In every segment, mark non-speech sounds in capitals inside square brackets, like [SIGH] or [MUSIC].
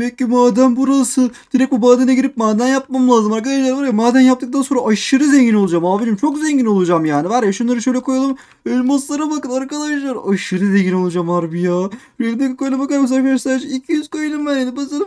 Demek ki maden burası. Direkt bu madene girip maden yapmam lazım arkadaşlar. Var ya maden yaptıktan sonra aşırı zengin olacağım abicim. Çok zengin olacağım yani. Var ya şunları şöyle koyalım. Elmaslara bakın arkadaşlar. Aşırı zengin olacağım harbi ya. Elimdeki koyuna bakar mısın arkadaşlar? 200 koyunum ben yani. Basarım.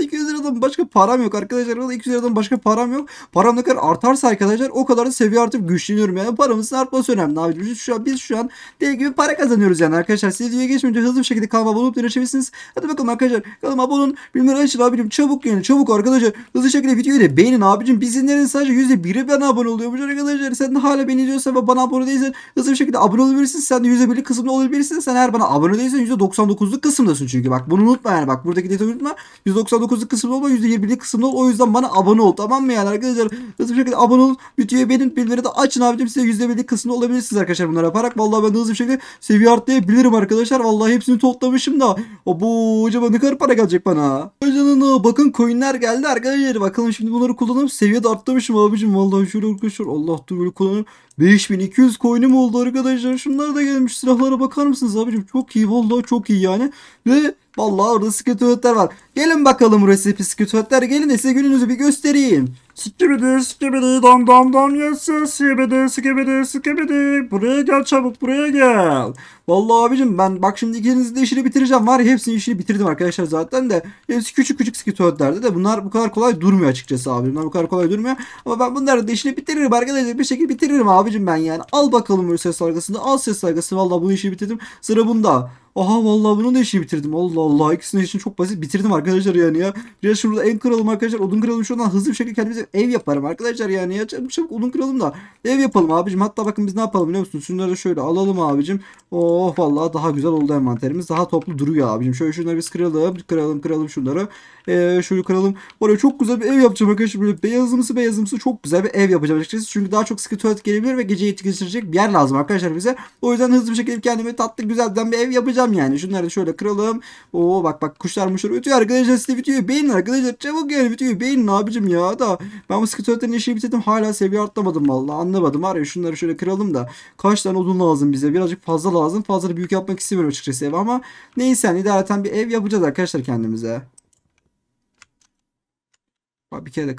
200 liradan başka param yok arkadaşlar. 200 liradan başka param yok. Param ne kadar artarsa arkadaşlar o kadar da seviye artıp güçleniyorum. Yani paramızın artması önemli abicim. Biz şu an, biz şu an deli gibi para kazanıyoruz yani arkadaşlar. Siz videoya geçmeyince hızlı bir şekilde kanalıma abone olup dönüşebilirsiniz. Hadi bakalım arkadaşlar. Kanalıma abone olun. Bilimler açın abicim çabuk yani çabuk arkadaşlar. Hızlı şekilde videoyu da beğenin abicim. Bizimlerin sadece %1'i bana abone oluyormuş arkadaşlar. Sen de hala beni izliyorsan ve bana abone değilsen hızlı bir şekilde abone olabilirsin. Sen de %1'lik kısımda olabilirsin. Sen eğer bana abone değilsen %99'luk kısımdasın çünkü. Bak bunu unutma yani. Bak buradaki detayı unutma. %99'luk kısımda olma %20'lik kısımda ol. O yüzden bana abone ol tamam mı yani arkadaşlar. Hızlı bir şekilde abone ol. Videoyu beğenin. Bildirimleri de açın abicim. Size %1'lik kısımda olabilirsiniz arkadaşlar bunları yaparak. Vallahi ben de hızlı bir şekilde seviye artlayabilirim arkadaşlar. Vallahi hepsini toplamışım da. O bu acaba ne kadar para gelecek bana? canına. Vay Bakın coinler geldi arkadaşlar. Bakalım şimdi bunları kullanalım. Seviye de arttırmışım abicim. Vallahi şöyle arkadaşlar. Allah dur böyle kullanalım. 5200 coin'im oldu arkadaşlar. Şunlar da gelmiş. Silahlara bakar mısınız abicim? Çok iyi. oldu, çok iyi yani. Ve vallahi orada skitüvetler var. Gelin bakalım resipi skitüvetler. Gelin size gününüzü bir göstereyim. Skibidi skibidi dam dam dam yesin skibidi skibidi skibidi buraya gel çabuk buraya gel. Vallahi abicim ben bak şimdi ikinizin de işini bitireceğim var ya hepsinin işini bitirdim arkadaşlar zaten de hepsi küçük küçük skitotlerde de bunlar bu kadar kolay durmuyor açıkçası abi bunlar bu kadar kolay durmuyor ama ben bunların da işini bitiririm arkadaşlar bir şekilde bitiririm abi abicim ben yani. Al bakalım böyle ses dalgasını. Al ses dalgasını. Valla bu işi bitirdim. Sıra bunda. Aha vallahi bunun da işini bitirdim. Allah Allah ikisinin işini çok basit bitirdim arkadaşlar yani ya. Biraz şurada ev kıralım arkadaşlar. Odun kıralım şuradan hızlı bir şekilde kendimize ev yaparım arkadaşlar yani ya. Çabuk çabuk odun kıralım da ev yapalım abicim. Hatta bakın biz ne yapalım biliyor musunuz? Şunları da şöyle alalım abicim. Oh vallahi daha güzel oldu envanterimiz. Daha toplu duruyor abicim. Şöyle şunları biz kıralım. Kıralım kıralım şunları. Ee, şöyle kıralım. Oraya çok güzel bir ev yapacağım arkadaşlar. Böyle beyazımsı beyazımsı çok güzel bir ev yapacağım açıkçası. Çünkü daha çok sıkı tuvalet gelebilir ve geceyi geçirecek bir yer lazım arkadaşlar bize. O yüzden hızlı bir şekilde kendime tatlı güzelden bir ev yapacağım alacağım yani. Şunları şöyle kıralım. Oo bak bak kuşlar muşlar ötüyor arkadaşlar. Siz de videoyu beğenin arkadaşlar. Çabuk yani videoyu beğenin abicim ya da. Ben bu skeletlerin işi bitirdim. Hala seviye atlamadım vallahi Anlamadım. Var ya şunları şöyle kıralım da. Kaç tane odun lazım bize. Birazcık fazla lazım. Fazla da büyük yapmak istemiyorum açıkçası ev ama. Neyse yani idareten bir ev yapacağız arkadaşlar kendimize. Bak bir kere de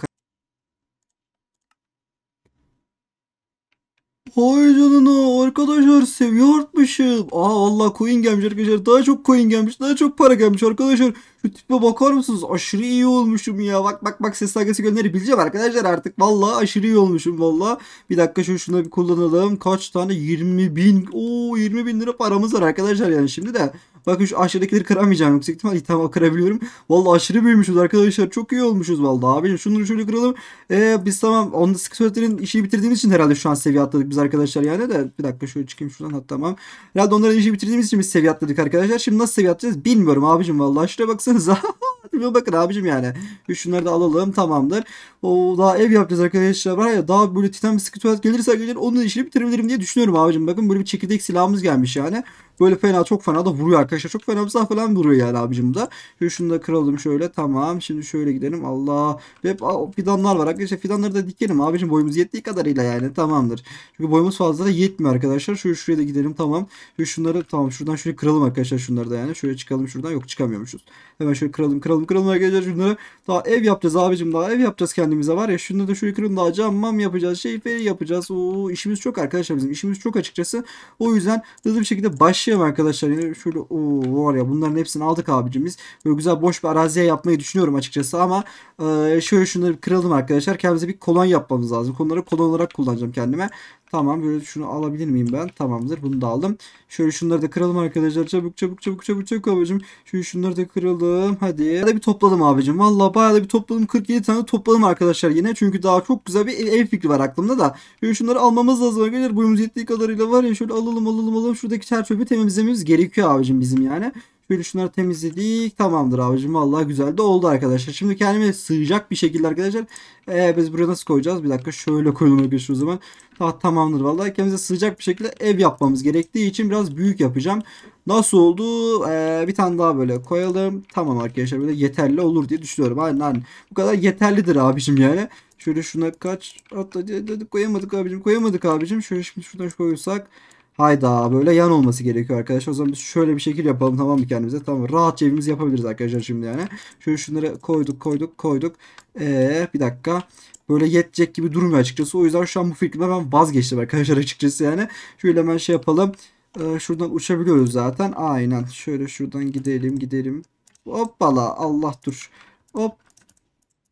Hay canına arkadaşlar seviyormuşum artmışım. Aa Allah coin gelmiş arkadaşlar. Daha çok coin gelmiş. Daha çok para gelmiş arkadaşlar. Şu bakar mısınız? Aşırı iyi olmuşum ya. Bak bak bak ses dalgası gönderebileceğim arkadaşlar artık. Valla aşırı iyi olmuşum valla. Bir dakika şunu şuna bir kullanalım. Kaç tane? 20 bin. Oo 20 bin lira paramız var arkadaşlar yani şimdi de. Bakın şu aşağıdakileri kıramayacağım. Yüksek ihtimal tamam kırabiliyorum. Valla aşırı büyümüşüz arkadaşlar. Çok iyi olmuşuz valla. Abi şunları şöyle kıralım. Ee, biz tamam onda Squirtle'in işi bitirdiğimiz için herhalde şu an seviye atladık biz arkadaşlar yani de. Bir dakika şöyle çıkayım şuradan. ha tamam. Herhalde onların işi bitirdiğimiz için biz seviye atladık arkadaşlar. Şimdi nasıl seviye atlayacağız bilmiyorum abicim valla. Şuraya baksın baksanıza. [LAUGHS] Tipime bakın abicim yani. Şunları da alalım tamamdır. O daha ev yapacağız arkadaşlar. Var ya daha böyle titan bir bisiklet gelir gelirse gelir onun işini bitirebilirim diye düşünüyorum abicim. Bakın böyle bir çekirdek silahımız gelmiş yani. Böyle fena çok fena da vuruyor arkadaşlar. Çok fena bir falan vuruyor yani abicim da. şunu da kıralım şöyle. Tamam. Şimdi şöyle gidelim. Allah. Hep fidanlar var arkadaşlar. Fidanları da dikelim abicim. Boyumuz yettiği kadarıyla yani. Tamamdır. Çünkü boyumuz fazla da yetmiyor arkadaşlar. şu şuraya da gidelim. Tamam. şu şunları tamam. Şuradan şöyle kıralım arkadaşlar şunları da yani. Şöyle çıkalım şuradan. Yok çıkamıyormuşuz. Hemen şöyle kıralım kıralım kıralım arkadaşlar şunları. Daha ev yapacağız abicim. Daha ev yapacağız kendimize var ya. şunları da şöyle kıralım. Daha cam mam yapacağız. Şey yapacağız. Oo, işimiz çok arkadaşlar bizim. işimiz çok açıkçası. O yüzden hızlı bir şekilde baş ışığı arkadaşlar. Yani şöyle o var ya bunların hepsini aldık abicimiz. Böyle güzel boş bir araziye yapmayı düşünüyorum açıkçası ama e, şöyle şunları kıralım arkadaşlar. Kendimize bir kolon yapmamız lazım. Konuları kolon olarak kullanacağım kendime. Tamam böyle şunu alabilir miyim ben? Tamamdır bunu da aldım. Şöyle şunları da kıralım arkadaşlar. Çabuk çabuk çabuk çabuk çabuk abicim. Şöyle şunları da kıralım. Hadi. Hadi bir topladım abicim. Valla bayağı da bir topladım. 47 tane topladım arkadaşlar yine. Çünkü daha çok güzel bir ev, fikri var aklımda da. Şöyle şunları almamız lazım arkadaşlar. Boyumuz yettiği kadarıyla var ya şöyle alalım alalım alalım. Şuradaki çer çöpü temizlememiz gerekiyor abicim bizim yani. Şöyle şunları temizledik. Tamamdır abicim. Vallahi güzel de oldu arkadaşlar. Şimdi kendime sığacak bir şekilde arkadaşlar. Ee, biz buraya nasıl koyacağız? Bir dakika şöyle koyulmaya bir o zaman. Ta tamamdır vallahi. Kendimize sığacak bir şekilde ev yapmamız gerektiği için biraz büyük yapacağım. Nasıl oldu? Ee, bir tane daha böyle koyalım. Tamam arkadaşlar böyle yeterli olur diye düşünüyorum. Aynen aynen. Bu kadar yeterlidir abicim yani. Şöyle şuna kaç atla koyamadık abicim koyamadık abicim. Şöyle şimdi şuradan koyursak Hayda böyle yan olması gerekiyor arkadaşlar. O zaman biz şöyle bir şekil yapalım tamam mı kendimize? Tamam rahat cebimizi yapabiliriz arkadaşlar şimdi yani. Şöyle şunları koyduk koyduk koyduk. Ee, bir dakika böyle yetecek gibi durmuyor açıkçası. O yüzden şu an bu fikrimden ben vazgeçtim arkadaşlar açıkçası yani. Şöyle hemen şey yapalım. Ee, şuradan uçabiliyoruz zaten. Aynen. Şöyle şuradan gidelim gidelim. Hoppala Allah dur. Hop.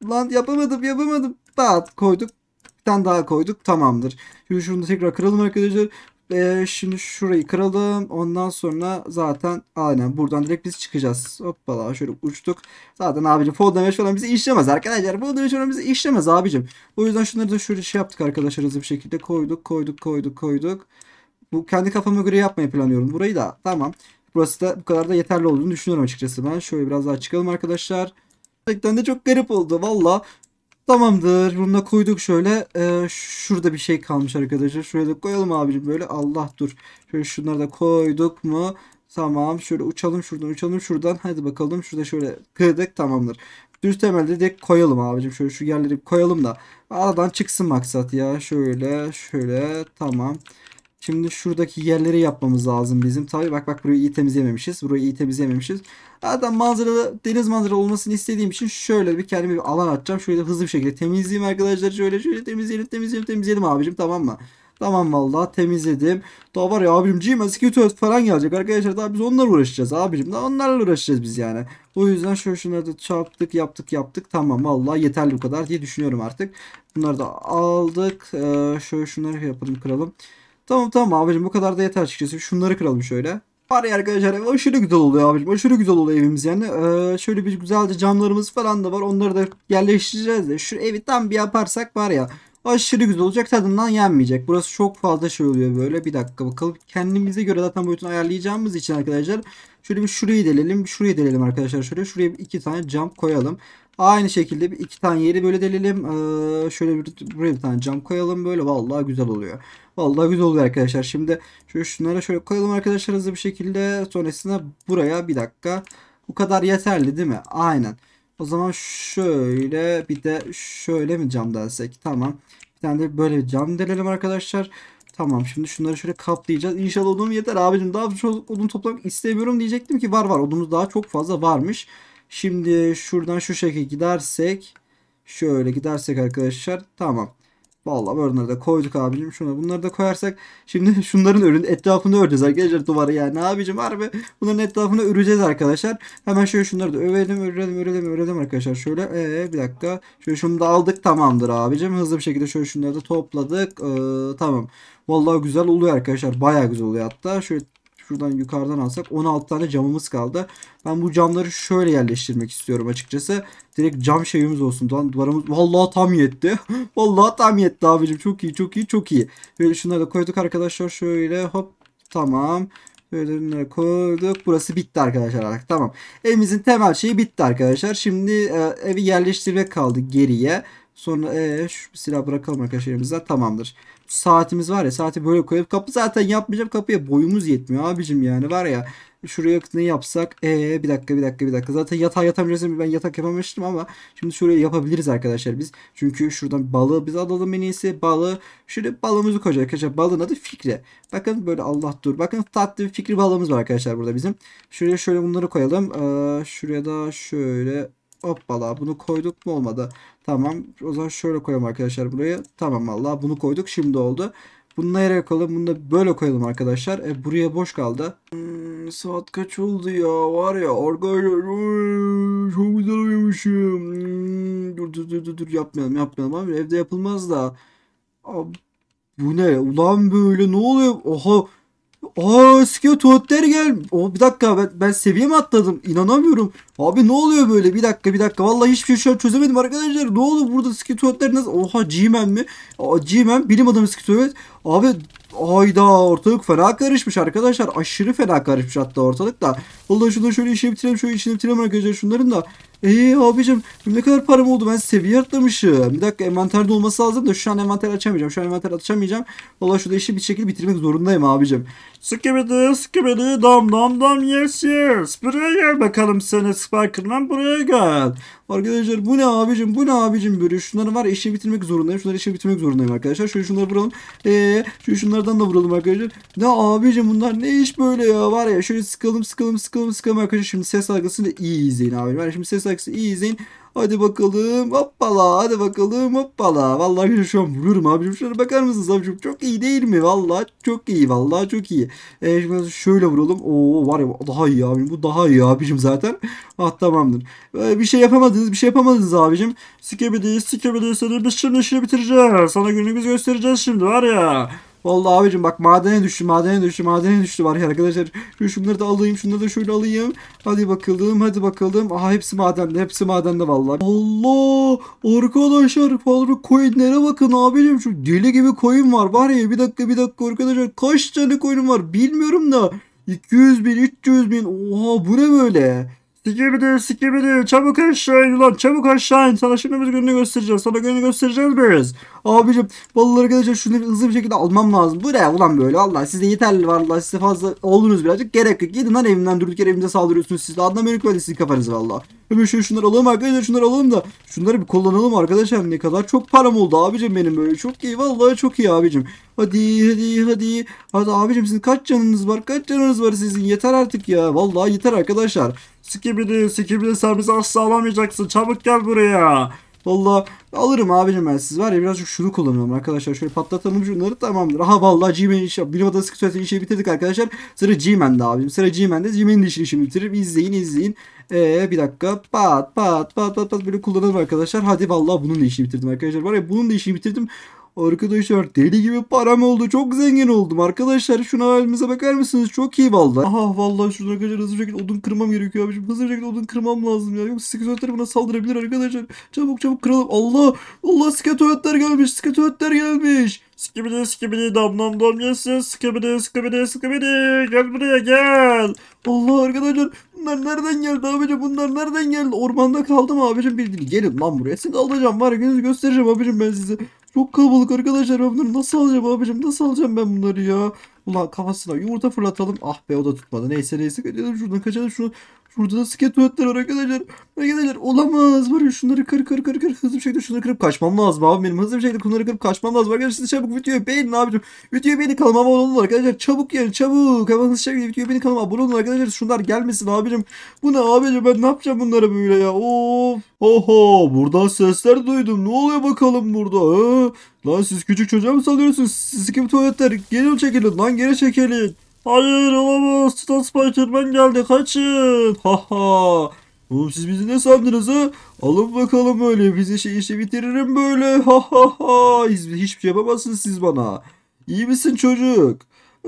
Lan yapamadım yapamadım. Bat koyduk tane daha koyduk tamamdır. Şimdi şunu tekrar kıralım arkadaşlar. Ee, şimdi şurayı kıralım. Ondan sonra zaten aynen buradan direkt biz çıkacağız. Hoppala şöyle uçtuk. Zaten abicim fall damage falan bizi işlemez arkadaşlar. Fall damage falan bizi işlemez abicim. O yüzden şunları da şöyle şey yaptık arkadaşlar hızlı bir şekilde. Koyduk koyduk koyduk koyduk. Bu kendi kafama göre yapmayı planlıyorum. Burayı da tamam. Burası da bu kadar da yeterli olduğunu düşünüyorum açıkçası ben. Şöyle biraz daha çıkalım arkadaşlar. Gerçekten de çok garip oldu valla. Tamamdır. Bunu da koyduk şöyle. Ee, şurada bir şey kalmış arkadaşlar. Şuraya da koyalım abicim böyle. Allah dur. Şöyle şunları da koyduk mu? Tamam. Şöyle uçalım şuradan uçalım şuradan. Hadi bakalım. Şurada şöyle kırdık. Tamamdır. Düz temelde de koyalım abicim. Şöyle şu yerleri koyalım da. Aradan çıksın maksat ya. Şöyle şöyle. Tamam. Şimdi şuradaki yerleri yapmamız lazım bizim. Tabi bak bak burayı iyi temizlememişiz. Burayı iyi temizlememişiz. Zaten manzaralı deniz manzaralı olmasını istediğim için şöyle bir kendime bir alan açacağım. Şöyle hızlı bir şekilde temizleyeyim arkadaşlar. Şöyle şöyle temizleyelim temizleyelim temizleyelim abicim tamam mı? Tamam vallahi temizledim. Daha var ya abicim Gmail Security falan gelecek arkadaşlar. Daha biz onlarla uğraşacağız abicim. Daha onlarla uğraşacağız biz yani. O yüzden şöyle şunları da çarptık yaptık yaptık. Tamam vallahi yeterli bu kadar diye düşünüyorum artık. Bunları da aldık. Ee, şöyle şunları şey yapalım kıralım. Tamam tamam abicim bu kadar da yeter açıkçası. Şunları kıralım şöyle. Var ya arkadaşlar ev aşırı güzel oluyor abicim. Aşırı güzel oluyor evimiz yani. Ee, şöyle bir güzelce camlarımız falan da var. Onları da yerleştireceğiz de. Şu evi tam bir yaparsak var ya. Aşırı güzel olacak tadından yenmeyecek. Burası çok fazla şey oluyor böyle. Bir dakika bakalım. Kendimize göre zaten boyutunu ayarlayacağımız için arkadaşlar. Şöyle bir şurayı delelim. Şurayı delelim arkadaşlar. Şöyle şuraya iki tane cam koyalım. Aynı şekilde bir iki tane yeri böyle delelim. Ee, şöyle bir, buraya bir tane cam koyalım böyle. Vallahi güzel oluyor. Vallahi güzel oluyor arkadaşlar. Şimdi şu şunlara şöyle koyalım arkadaşlar hızlı bir şekilde. Sonrasında buraya bir dakika. Bu kadar yeterli değil mi? Aynen. O zaman şöyle bir de şöyle mi cam delsek? Tamam. Bir tane de böyle bir cam delelim arkadaşlar. Tamam şimdi şunları şöyle kaplayacağız. İnşallah odun yeter abicim. Daha çok odun toplamak istemiyorum diyecektim ki var var. Odunuz daha çok fazla varmış. Şimdi şuradan şu şekilde gidersek şöyle gidersek arkadaşlar tamam. Vallahi bunları da koyduk abicim. Şuna bunları da koyarsak şimdi [LAUGHS] şunların ürün etrafını öreceğiz arkadaşlar duvarı yani abicim harbi bunların etrafını öreceğiz arkadaşlar. Hemen şöyle şunları da övelim örelim örelim örelim arkadaşlar. Şöyle ee, bir dakika. Şöyle şunu da aldık tamamdır abicim. Hızlı bir şekilde şöyle şunları da topladık. Ee, tamam. Vallahi güzel oluyor arkadaşlar. Bayağı güzel oluyor hatta. Şöyle şuradan yukarıdan alsak 16 tane camımız kaldı. Ben bu camları şöyle yerleştirmek istiyorum açıkçası. Direkt cam şeyimiz olsun. Lan duvarımız vallahi tam yetti. [LAUGHS] vallahi tam yetti abicim. Çok iyi, çok iyi, çok iyi. Böyle şunları da koyduk arkadaşlar şöyle hop tamam. Böyle koyduk. Burası bitti arkadaşlar artık. Tamam. Evimizin temel şeyi bitti arkadaşlar. Şimdi e, evi yerleştirmek kaldı geriye. Sonra e, şu silah bırakalım arkadaşlarımıza. Tamamdır saatimiz var ya saati böyle koyup kapı zaten yapmayacağım kapıya boyumuz yetmiyor abicim yani var ya şuraya ne yapsak ee bir dakika bir dakika bir dakika zaten yatağa yatamayacağız ben yatak yapamamıştım ama şimdi şöyle yapabiliriz arkadaşlar biz çünkü şuradan balığı biz alalım en iyisi balığı şöyle balığımızı koyacağız arkadaşlar balığın adı Fikri bakın böyle Allah dur bakın tatlı bir Fikri balığımız var arkadaşlar burada bizim şuraya şöyle bunları koyalım ee, şuraya da şöyle Hoppala bunu koyduk mu olmadı. Tamam. O zaman şöyle koyalım arkadaşlar burayı Tamam Allah bunu koyduk. Şimdi oldu. Bunu nereye koyalım? Bunu da böyle koyalım arkadaşlar. E, buraya boş kaldı. Hmm, saat kaç oldu ya? Var ya arkadaşlar çok güzel uyumuşum. Hmm, dur dur dur dur yapmayalım yapmayalım abi. Evde yapılmaz da. Abi, bu ne? Ulan böyle ne oluyor? Oha Aa eski tuvaletler gel. O bir dakika ben, ben seviye mi atladım? İnanamıyorum. Abi ne oluyor böyle? Bir dakika bir dakika. Vallahi hiçbir şey çözemedim arkadaşlar. Ne oldu burada eski tuvaletler nasıl? Oha G-Man mi? G-Man bilim adamı eski tuvalet. Abi Ayda ortalık fena karışmış arkadaşlar. Aşırı fena karışmış hatta ortalık da. Vallahi şunu şöyle işini bitirelim. Şöyle işini bitirelim arkadaşlar şunların da. Eee abicim ne kadar param oldu ben seviye atlamışım. Bir dakika envanterde olması lazım da şu an envanter açamayacağım. Şu an envanter açamayacağım. Valla şurada işi bir şekilde bitirmek zorundayım abicim. Skibidi skibidi dam dam dam yes yes. Buraya gel bakalım seni Spiker'dan buraya gel. Arkadaşlar bu ne abicim bu ne abicim böyle şunları var işi bitirmek zorundayım. Şunları işi bitirmek zorundayım arkadaşlar. Şöyle şunları vuralım. Eee şu şunlardan da vuralım arkadaşlar. Ne abicim bunlar ne iş böyle ya var ya. Şöyle sıkalım sıkalım sıkalım sıkalım arkadaşlar. Şimdi ses algısını iyi izleyin abi. Ben şimdi ses eksi i'sin. Hadi bakalım hoppala hadi bakalım hoppala. Vallahi şu an vururum abicim şuna bakar mısınız abicim çok iyi değil mi? Vallahi çok iyi vallahi çok iyi. Ee, şimdi şöyle vuralım. Oo var ya daha iyi abicim bu daha iyi abicim zaten. Ah tamamdır. Ee, bir şey yapamadınız bir şey yapamadınız abicim. Sikebidi sikebidi seni biz şimdi işini bitireceğiz. Sana günümüz göstereceğiz şimdi var ya. Vallahi abicim bak madene düştü, madene düştü, madene düştü var ya arkadaşlar. Şunları da alayım, şunları da şöyle alayım. Hadi bakalım, hadi bakalım. Aha hepsi madende, hepsi madende vallahi. Allah! Arkadaşlar fazla coinlere bakın abicim. Şu deli gibi coin var. Var ya bir dakika bir dakika arkadaşlar. Kaç tane coin var bilmiyorum da. 200 bin, 300 bin. Oha bu ne böyle? Skibidi skibidi çabuk aşağı in ulan çabuk aşağı in sana şimdi biz gününü göstereceğiz sana gününü göstereceğiz biz. Abicim vallahi arkadaşlar şunu hızlı bir şekilde almam lazım. Bu ne ulan böyle valla size yeterli valla size fazla oldunuz birazcık gerek yok. Gidin lan evimden durduk yere evimize saldırıyorsunuz siz de anlamıyorum ben de sizin kafanızı valla. Hemen şöyle şunları alalım arkadaşlar şunları alalım da şunları bir kullanalım arkadaşlar ne kadar çok param oldu abicim benim böyle çok iyi vallahi çok iyi abicim. Hadi hadi hadi. Hadi abicim sizin kaç canınız var? Kaç canınız var sizin? Yeter artık ya. Vallahi yeter arkadaşlar. Skibidi skibidi sen bizi asla alamayacaksın. Çabuk gel buraya. Valla alırım abicim ben siz var ya birazcık şunu kullanıyorum arkadaşlar. Şöyle patlatalım şunları tamamdır. Aha valla G-Man işi, bilim sıkı kısmeti işi bitirdik arkadaşlar. Sıra G-Man'de abim. Sıra G-Man'de G-Man'in işini şimdi bitirip izleyin izleyin. Eee bir dakika pat pat pat pat pat böyle kullanalım arkadaşlar. Hadi valla bunun da işini bitirdim arkadaşlar. Var ya bunun da işini bitirdim. Arkadaşlar deli gibi param oldu. Çok zengin oldum. Arkadaşlar şuna halimize bakar mısınız? Çok iyi vallahi. Aha vallahi şurada arkadaşlar hızlı şekilde odun kırmam gerekiyor abicim. Hızlı şekilde odun kırmam lazım ya. Yoksa skeletler bana saldırabilir arkadaşlar. Çabuk çabuk kıralım. Allah Allah skeletler gelmiş. Skeletler gelmiş. Skibidi skibidi dam dam dam yesin. Skibidi skibidi skibidi. Gel buraya gel. Allah arkadaşlar bunlar nereden geldi abicim? Bunlar nereden geldi? Ormanda kaldım abicim. Bir, gelin lan buraya. Sizi alacağım var. Gününüzü göstereceğim abicim ben size. Çok kalabalık arkadaşlar. Ben bunları nasıl alacağım abicim? Nasıl alacağım ben bunları ya? Ulan kafasına yumurta fırlatalım. Ah be o da tutmadı. Neyse neyse kaçalım şuradan kaçalım şunu. Burada da sket var arkadaşlar. Arkadaşlar olamaz. Var ya şunları kır kır kır kır. Hızlı bir şekilde şunları kırıp kaçmam lazım abi benim. Hızlı bir şekilde bunları kırıp kaçmam lazım. Arkadaşlar siz çabuk videoyu beğenin abicim. Videoyu beğenin kanalıma abone olun arkadaşlar. Çabuk yani çabuk. Hemen hızlı şekilde videoyu beğenin kanalıma abone olun arkadaşlar. Şunlar gelmesin abicim. Bu ne abicim ben ne yapacağım bunlara böyle ya. Of. Oho buradan sesler duydum. Ne oluyor bakalım burada? Ha? Lan siz küçük çocuğa mı salıyorsunuz Siz kim tuvaletler? Geri çekilin lan geri çekilin. Hayır olamaz. Titan Spider-Man geldi. Kaçın. Haha Oğlum siz bizi ne sandınız ha? Alın bakalım böyle. Bizi şey işi bitiririm böyle. Ha ha ha. Hiçbir şey yapamazsınız siz bana. İyi misin çocuk?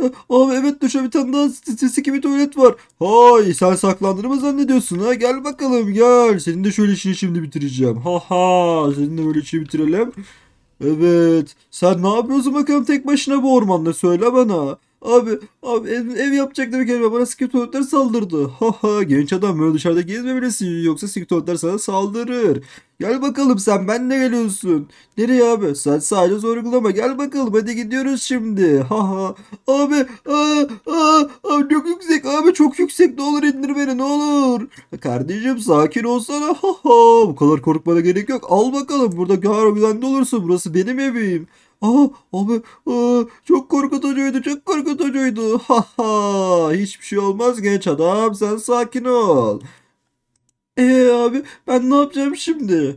Ee, abi evet duşa bir tane daha sesi gibi tuvalet var. Hay sen saklandığını mı zannediyorsun ha? Gel bakalım gel. Senin de şöyle işini şimdi bitireceğim. Ha ha. Senin de böyle işi bitirelim. Evet. Sen ne yapıyorsun bakalım tek başına bu ormanda söyle bana. Abi abi ev, ev yapacaktım kelime bana sikir tuvaletler saldırdı. Haha genç adam böyle dışarıda gezmemelisin yoksa sikir tuvaletler sana saldırır. Gel bakalım sen ben ne geliyorsun? Nereye abi? Sen sadece sorgulama gel bakalım hadi gidiyoruz şimdi. Haha abi aa, aa, abi çok yüksek abi çok yüksek ne olur indir beni ne olur. Kardeşim sakin olsana haha bu kadar korkmana gerek yok. Al bakalım burada harbiden de olursun burası benim evim. Aa, ah, abi aa, ah, çok korkutucuydu çok korkutucuydu. [LAUGHS] Ha ha hiçbir şey olmaz genç adam sen sakin ol. Eee abi ben ne yapacağım şimdi?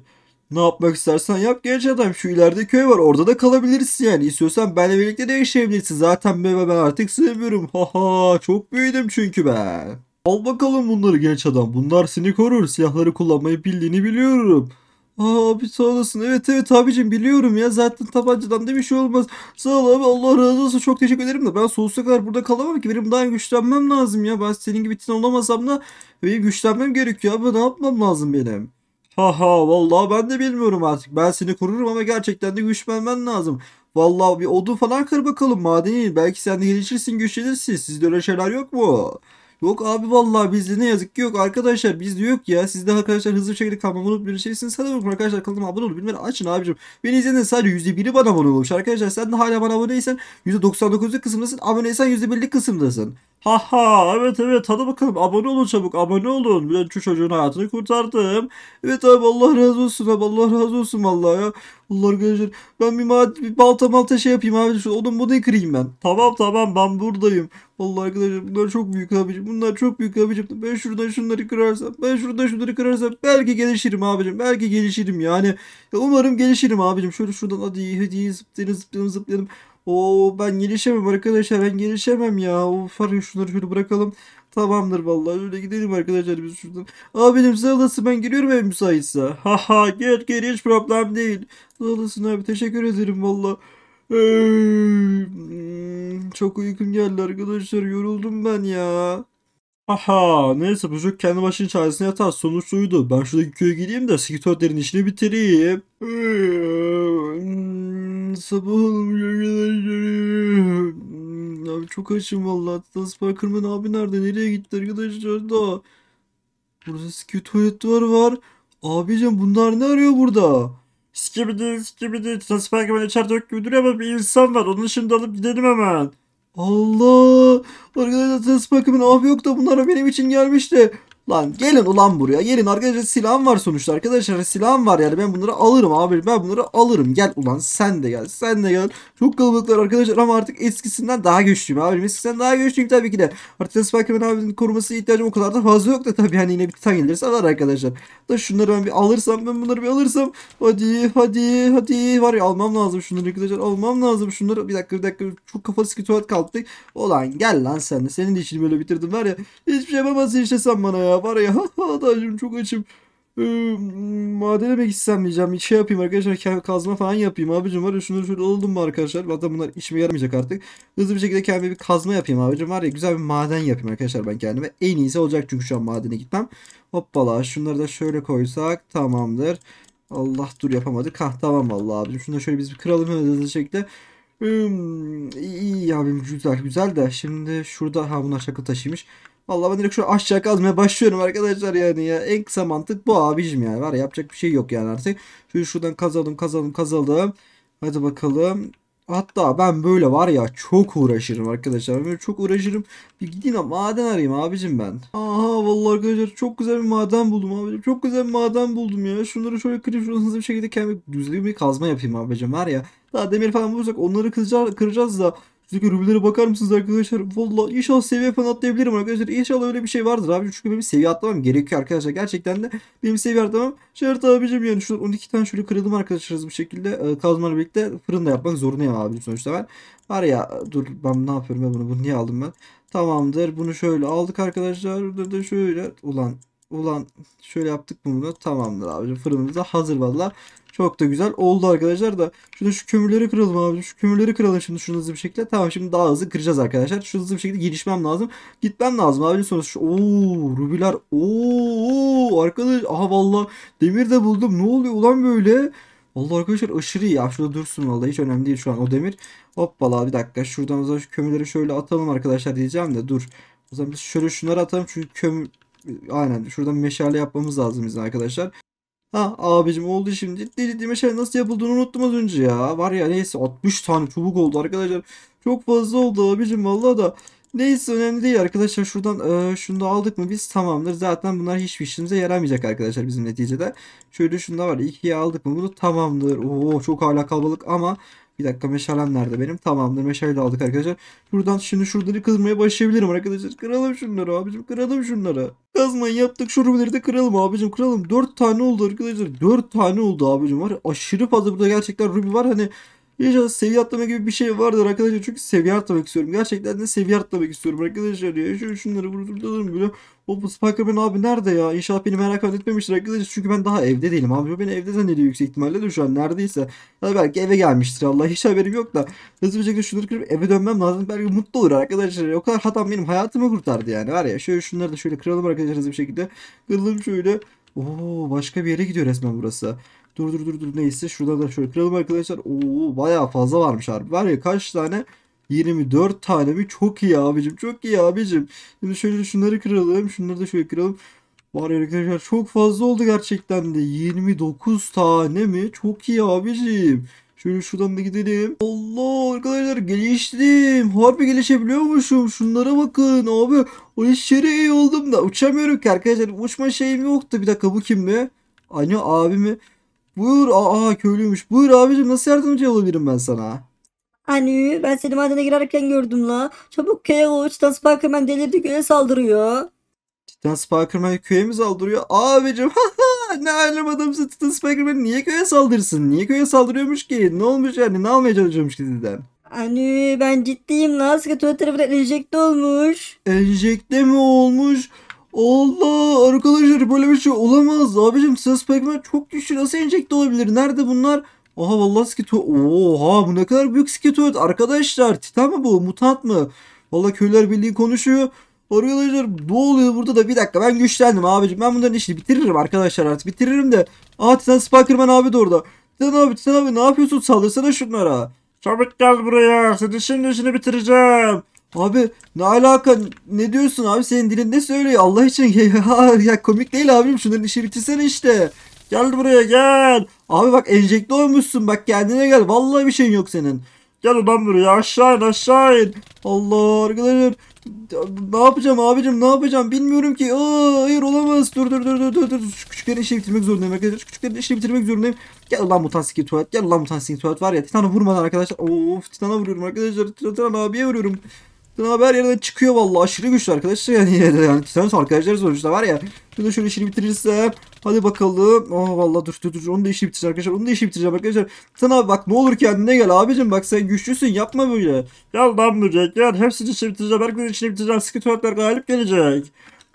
Ne yapmak istersen yap genç adam. Şu ileride köy var. Orada da kalabilirsin yani. İstiyorsan benle birlikte değişebilirsin. Zaten ben, ben artık sığmıyorum. Haha çok büyüdüm çünkü ben. Al bakalım bunları genç adam. Bunlar seni korur. Silahları kullanmayı bildiğini biliyorum. Aa, abi sağ olasın. Evet evet abicim biliyorum ya. Zaten tabancadan da bir şey olmaz. Sağ ol abi Allah razı olsun. Çok teşekkür ederim de ben sonsuza kadar burada kalamam ki. Benim daha güçlenmem lazım ya. Ben senin gibi tin olamasam da benim güçlenmem gerekiyor abi. Ne yapmam lazım benim? Haha vallahi ben de bilmiyorum artık. Ben seni korurum ama gerçekten de güçlenmen lazım. Vallahi bir odun falan kır bakalım madeni. Belki sen de gelişirsin güçlenirsin. Sizde öyle şeyler yok mu? Yok abi vallahi bizde ne yazık ki yok arkadaşlar bizde yok ya. Sizde arkadaşlar hızlı bir şekilde kalmamı abone Bir şeysiniz sana bakın arkadaşlar kanalıma abone olup bilmeni açın abicim. Beni izlediğinde sadece %1'i bana abone olmuş arkadaşlar. Sen de hala bana aboneysen %99'luk kısımdasın. Aboneysen %1'lik kısımdasın. Haha evet evet hadi bakalım abone olun çabuk abone olun. Ben şu çocuğun hayatını kurtardım. Evet abi Allah razı olsun abi Allah razı olsun vallahi ya. Allah arkadaşlar ben bir, ma- bir balta malta şey yapayım abi. Şu odun modayı kırayım ben. Tamam tamam ben buradayım. Allah arkadaşlar bunlar çok büyük abicim. Bunlar çok büyük abicim. Ben şurada şunları kırarsam. Ben şurada şunları kırarsam. Belki gelişirim abicim. Belki gelişirim yani. Ya umarım gelişirim abicim. Şöyle şuradan hadi hadi zıplayalım zıplayalım zıplayalım. Oo ben gelişemem arkadaşlar ben gelişemem ya. Of şunları şöyle bırakalım. Tamamdır vallahi öyle gidelim arkadaşlar biz şuradan. Abicim sağ olasın ben giriyorum ev müsaitse. Haha gel gel hiç problem değil. Sağ olasın abi teşekkür ederim valla. çok uykum geldi arkadaşlar yoruldum ben ya. Aha neyse bu çocuk kendi başının çaresine yatar sonuç uyudu. Ben şuradaki köye gideyim de sekreterlerin işini bitireyim. Sabah olmuş Abi çok açım valla. Sparkerman abi nerede? Nereye gitti arkadaşlar da? Burada skill tuvalet var var. Abicim bunlar ne arıyor burada? Skibidi skibidi. Sparkerman içeride yok gibi duruyor ama bir insan var. Onu şimdi alıp gidelim hemen. Allah! Arkadaşlar Sparkerman abi yok da bunlar benim için gelmişti. Lan gelin ulan buraya. Gelin arkadaşlar silahım var sonuçta arkadaşlar. Silahım var yani ben bunları alırım abi. Ben bunları alırım. Gel ulan sen de gel. Sen de gel. Çok kalabalıklar arkadaşlar ama artık eskisinden daha güçlüyüm abi. Eskisinden daha güçlüyüm tabii ki de. Artık Spiderman abinin koruması ihtiyacım o kadar da fazla yok da tabii hani yine bir tane gelirse alır arkadaşlar. Da şunları ben bir alırsam ben bunları bir alırsam. Hadi hadi hadi. Var ya almam lazım şunları arkadaşlar. Almam lazım şunları. Bir dakika bir dakika. Çok kafası ki tuvalet kalktık. Ulan gel lan sen de. Senin de işini böyle bitirdim var ya. Hiçbir şey yapamazsın işte sen bana ya ya var ya. [LAUGHS] Adacım çok açım. Ee, madene mi gitsem diyeceğim. Şey yapayım arkadaşlar kazma falan yapayım abicim var ya şunu şöyle oldum mu arkadaşlar. Zaten bunlar işime yaramayacak artık. Hızlı bir şekilde kendime bir kazma yapayım abicim var ya güzel bir maden yapayım arkadaşlar ben kendime. En iyisi olacak çünkü şu an madene gitmem. Hoppala şunları da şöyle koysak tamamdır. Allah dur yapamadık. Hah tamam vallahi abicim. Şunu da şöyle biz bir kıralım hızlı şekilde. Hmm, iyi, abim güzel güzel de şimdi şurada ha bunlar şakıl taşıymış. Vallahi ben direkt şu aşağı kazmaya başlıyorum arkadaşlar yani ya. En kısa mantık bu abicim yani. Var ya, yapacak bir şey yok yani artık. şu şuradan kazalım kazalım kazalım. Hadi bakalım. Hatta ben böyle var ya çok uğraşırım arkadaşlar. Böyle çok uğraşırım. Bir gideyim maden arayayım abicim ben. Aha vallahi arkadaşlar çok güzel bir maden buldum abicim. Çok güzel bir maden buldum ya. Şunları şöyle kırıp şurasını bir şekilde kendi düzgün bir kazma yapayım abicim var ya. Daha demir falan bulursak onları kıracağız, kıracağız da Şuradaki rubilere bakar mısınız arkadaşlar? Valla inşallah seviye falan atlayabilirim arkadaşlar. İnşallah öyle bir şey vardır abi. Çünkü benim seviye atlamam gerekiyor arkadaşlar. Gerçekten de benim seviye atlamam şart abicim yani. Şurada 12 tane şöyle kırıldım arkadaşlarız bu şekilde. E, ee, kazmayla birlikte fırında yapmak zorundayım abi sonuçta ben. Var ya dur ben ne yapıyorum ben bunu? Bunu niye aldım ben? Tamamdır. Bunu şöyle aldık arkadaşlar. Burada da şöyle. Ulan Ulan şöyle yaptık mı bunu? Tamamdır abicim. Fırınımız da hazır vallahi. Çok da güzel oldu arkadaşlar da. Şurada şu kömürleri kıralım abi. Şu kömürleri kıralım şimdi şunu hızlı bir şekilde. Tamam şimdi daha hızlı kıracağız arkadaşlar. Şu hızlı bir şekilde girişmem lazım. Gitmem lazım abi. Sonra şu ooo rubiler ooo arkadaş. Aha valla demir de buldum. Ne oluyor ulan böyle? Allah arkadaşlar aşırı iyi ya. Şurada dursun vallahi hiç önemli değil şu an o demir. Hoppala bir dakika şuradan o zaman şu kömürleri şöyle atalım arkadaşlar diyeceğim de dur. O zaman biz şöyle şunları atalım çünkü kömür aynen şuradan meşale yapmamız lazım bizim arkadaşlar. Ha abicim oldu şimdi. Delirdiğime şey nasıl yapıldığını unuttum az önce ya. Var ya neyse 60 tane çubuk oldu arkadaşlar. Çok fazla oldu abicim vallahi da. Neyse önemli değil arkadaşlar. Şuradan e, şunu da aldık mı biz tamamdır. Zaten bunlar hiçbir işimize yaramayacak arkadaşlar bizim neticede. Şöyle şunda var. 2'ye aldık mı bunu tamamdır. Oo çok hala kalabalık ama bir dakika meşalem nerede benim? Tamamdır meşale de aldık arkadaşlar. Buradan şimdi şuraları kazmaya başlayabilirim arkadaşlar. Kıralım şunları abicim kıralım şunları. Kazmayı yaptık şuraları da kıralım abicim kıralım. 4 tane oldu arkadaşlar. 4 tane oldu abicim var. Aşırı fazla burada gerçekten ruby var. Hani İnşallah seviye atlama gibi bir şey vardır arkadaşlar. Çünkü seviye atlamak istiyorum. Gerçekten de seviye atlamak istiyorum arkadaşlar ya. Şu şunları vurdurdum böyle. Hop Spikerman abi nerede ya? İnşallah beni merak etmemiştir arkadaşlar. Çünkü ben daha evde değilim abi. O beni evde zannediyor yüksek ihtimalle de şu an neredeyse. Ya belki eve gelmiştir Allah. Hiç haberim yok da. Hızlı bir şekilde şunları kırıp eve dönmem lazım. Belki mutlu olur arkadaşlar. O kadar hatam benim hayatımı kurtardı yani. Var ya şöyle şunları da şöyle kıralım arkadaşlar hızlı bir şekilde. Kıralım şöyle. Oo başka bir yere gidiyor resmen burası. Dur dur dur dur neyse şuradan da şöyle kıralım arkadaşlar. Oo bayağı fazla varmış abi. Var ya kaç tane? 24 tane mi? Çok iyi abicim. Çok iyi abicim. Şimdi şöyle şunları kıralım. Şunları da şöyle kıralım. Var ya arkadaşlar çok fazla oldu gerçekten de. 29 tane mi? Çok iyi abicim. Şöyle şuradan da gidelim. Allah arkadaşlar geliştim. Harbi gelişebiliyormuşum. Şunlara bakın abi. Aşırı iyi oldum da uçamıyorum ki arkadaşlar. Uçma şeyim yoktu. Bir dakika bu kim mi? Anne abi mi? Buyur aa köylüymüş. Buyur abicim nasıl yardımcı olabilirim ben sana? Hani ben seni madene girerken gördüm la. Çabuk köye o Titan Spikerman delirdi köye saldırıyor. Titan Spikerman köye mi saldırıyor? Abicim [LAUGHS] ne alem adamsın Titan Spikerman niye köye saldırsın? Niye köye saldırıyormuş ki? Ne olmuş yani ne almaya çalışıyormuş ki sizden? Hani ben ciddiyim la. Sıkı tuvalet tarafına enjekte olmuş. Enjekte mi olmuş? Allah arkadaşlar böyle bir şey olamaz. Abicim ses pekme çok güçlü nasıl enjekte olabilir? Nerede bunlar? Oha vallahi skito. Oha bu ne kadar büyük skitoid arkadaşlar. Titan mı bu? Mutant mı? Valla köyler birliği konuşuyor. Arkadaşlar bu oluyor burada da bir dakika ben güçlendim abicim ben bunların işini bitiririm arkadaşlar artık bitiririm de. Aa Titan Spikerman abi de orada. Titan abi Titan abi ne yapıyorsun saldırsana şunlara. Çabuk gel buraya seni şimdi işini bitireceğim. Abi ne alaka ne diyorsun abi senin dilin ne söylüyor Allah için [LAUGHS] ya, ya komik değil abim şunların işi bitirsene işte. Gel buraya gel. Abi bak enjekte olmuşsun bak kendine gel vallahi bir şeyin yok senin. Gel ulan buraya aşağı in aşağı in. Allah arkadaşlar ne yapacağım abicim ne yapacağım bilmiyorum ki. Aa, hayır olamaz. Dur dur dur dur dur dur. Şu küçüklerin işi bitirmek zorundayım arkadaşlar. Şu küçüklerin işi bitirmek zorundayım. Gel ulan mutansiki tuvalet. Gel ulan mutansiki tuvalet var ya. Titan'a vurmadan arkadaşlar. Of Titan'a vuruyorum arkadaşlar. Titan abiye vuruyorum haber yerden çıkıyor vallahi aşırı güçlü arkadaşlar yani yine [LAUGHS] de yani sen arkadaşlar sonuçta var ya. Şunu şöyle işini bitirirse hadi bakalım. Oh vallahi dur dur dur onu da işi bitireceğim arkadaşlar onu da işi bitireceğim arkadaşlar. Sen abi bak ne olur kendine gel abicim bak sen güçlüsün yapma böyle. Gel lan böcek gel hepsini işi bitireceğim herkesin işini bitireceğim sıkı galip gelecek.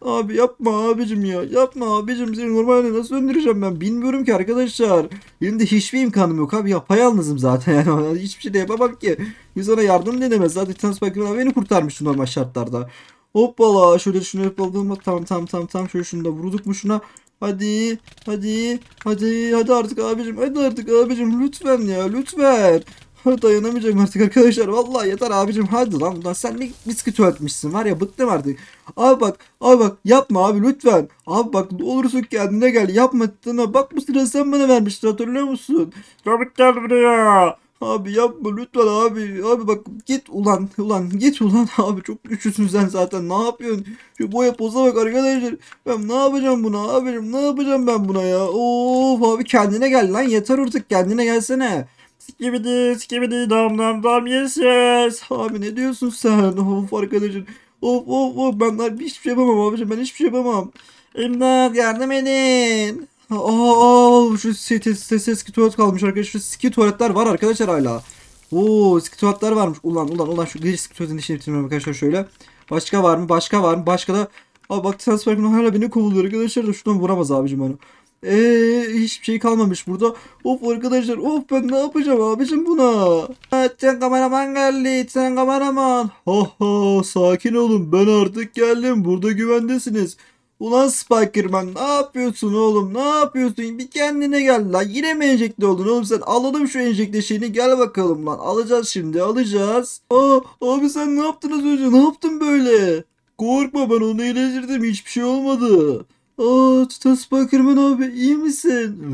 Abi yapma abicim ya. Yapma abicim seni normalde nasıl öldüreceğim ben bilmiyorum ki arkadaşlar. Elimde hiçbir imkanım yok abi yapayalnızım zaten [LAUGHS] yani hiçbir şey de yapamam ki. Sana yardım denemez zaten Transpakir'ın beni kurtarmıştı normal şartlarda. Hoppala şöyle şunu yapalım. Tamam tamam tamam tamam şöyle şunu da vurduk mu şuna. Hadi hadi hadi hadi artık abicim hadi artık abicim lütfen ya lütfen. Dayanamayacağım artık arkadaşlar. Vallahi yeter abicim hadi lan buradan. Sen ne bisküt öğretmişsin var ya bıktım artık. Abi bak abi bak yapma abi lütfen. Abi bak ne olursun kendine gel yapma. Sana bak bu sıra sen bana vermiştin hatırlıyor musun? Çabuk gel buraya. Abi yapma lütfen abi. Abi bak git ulan ulan git ulan [LAUGHS] abi çok güçlüsün sen zaten ne yapıyorsun? Şu boya poza bak arkadaşlar. Ben ne yapacağım buna abicim ne yapacağım ben buna ya? Of abi kendine gel lan yeter artık kendine gelsene. Skibidi skibidi dam dam dam yes yes. Abi ne diyorsun sen? [LAUGHS] Of arkadaşım. Of of of ben hiçbir şey yapamam abicim ben hiçbir şey yapamam. İmdat yardım edin. Aa, şu ses ses eski tuvalet kalmış arkadaşlar. Şu ski tuvaletler var arkadaşlar hala. Oo eski tuvaletler varmış. Ulan ulan ulan şu gri eski tuvaletini işini bitirmem arkadaşlar şöyle. Başka var mı? Başka var mı? Başka da Abi bak Transfer hala beni kovuluyor arkadaşlar da şuradan vuramaz abicim bana. Eee hiçbir şey kalmamış burada. Of arkadaşlar of ben ne yapacağım abicim buna? sen kameraman geldi sen kameraman. Ha ha sakin olun ben artık geldim burada güvendesiniz. Ulan Spikerman ne yapıyorsun oğlum ne yapıyorsun bir kendine gel lan yine mi enjekte oldun oğlum sen alalım şu enjekte şeyini gel bakalım lan alacağız şimdi alacağız. Aa abi sen ne yaptın az önce ne yaptın böyle? Korkma ben onu iyileştirdim hiçbir şey olmadı. Aa Titan Spikerman abi iyi misin? Ee,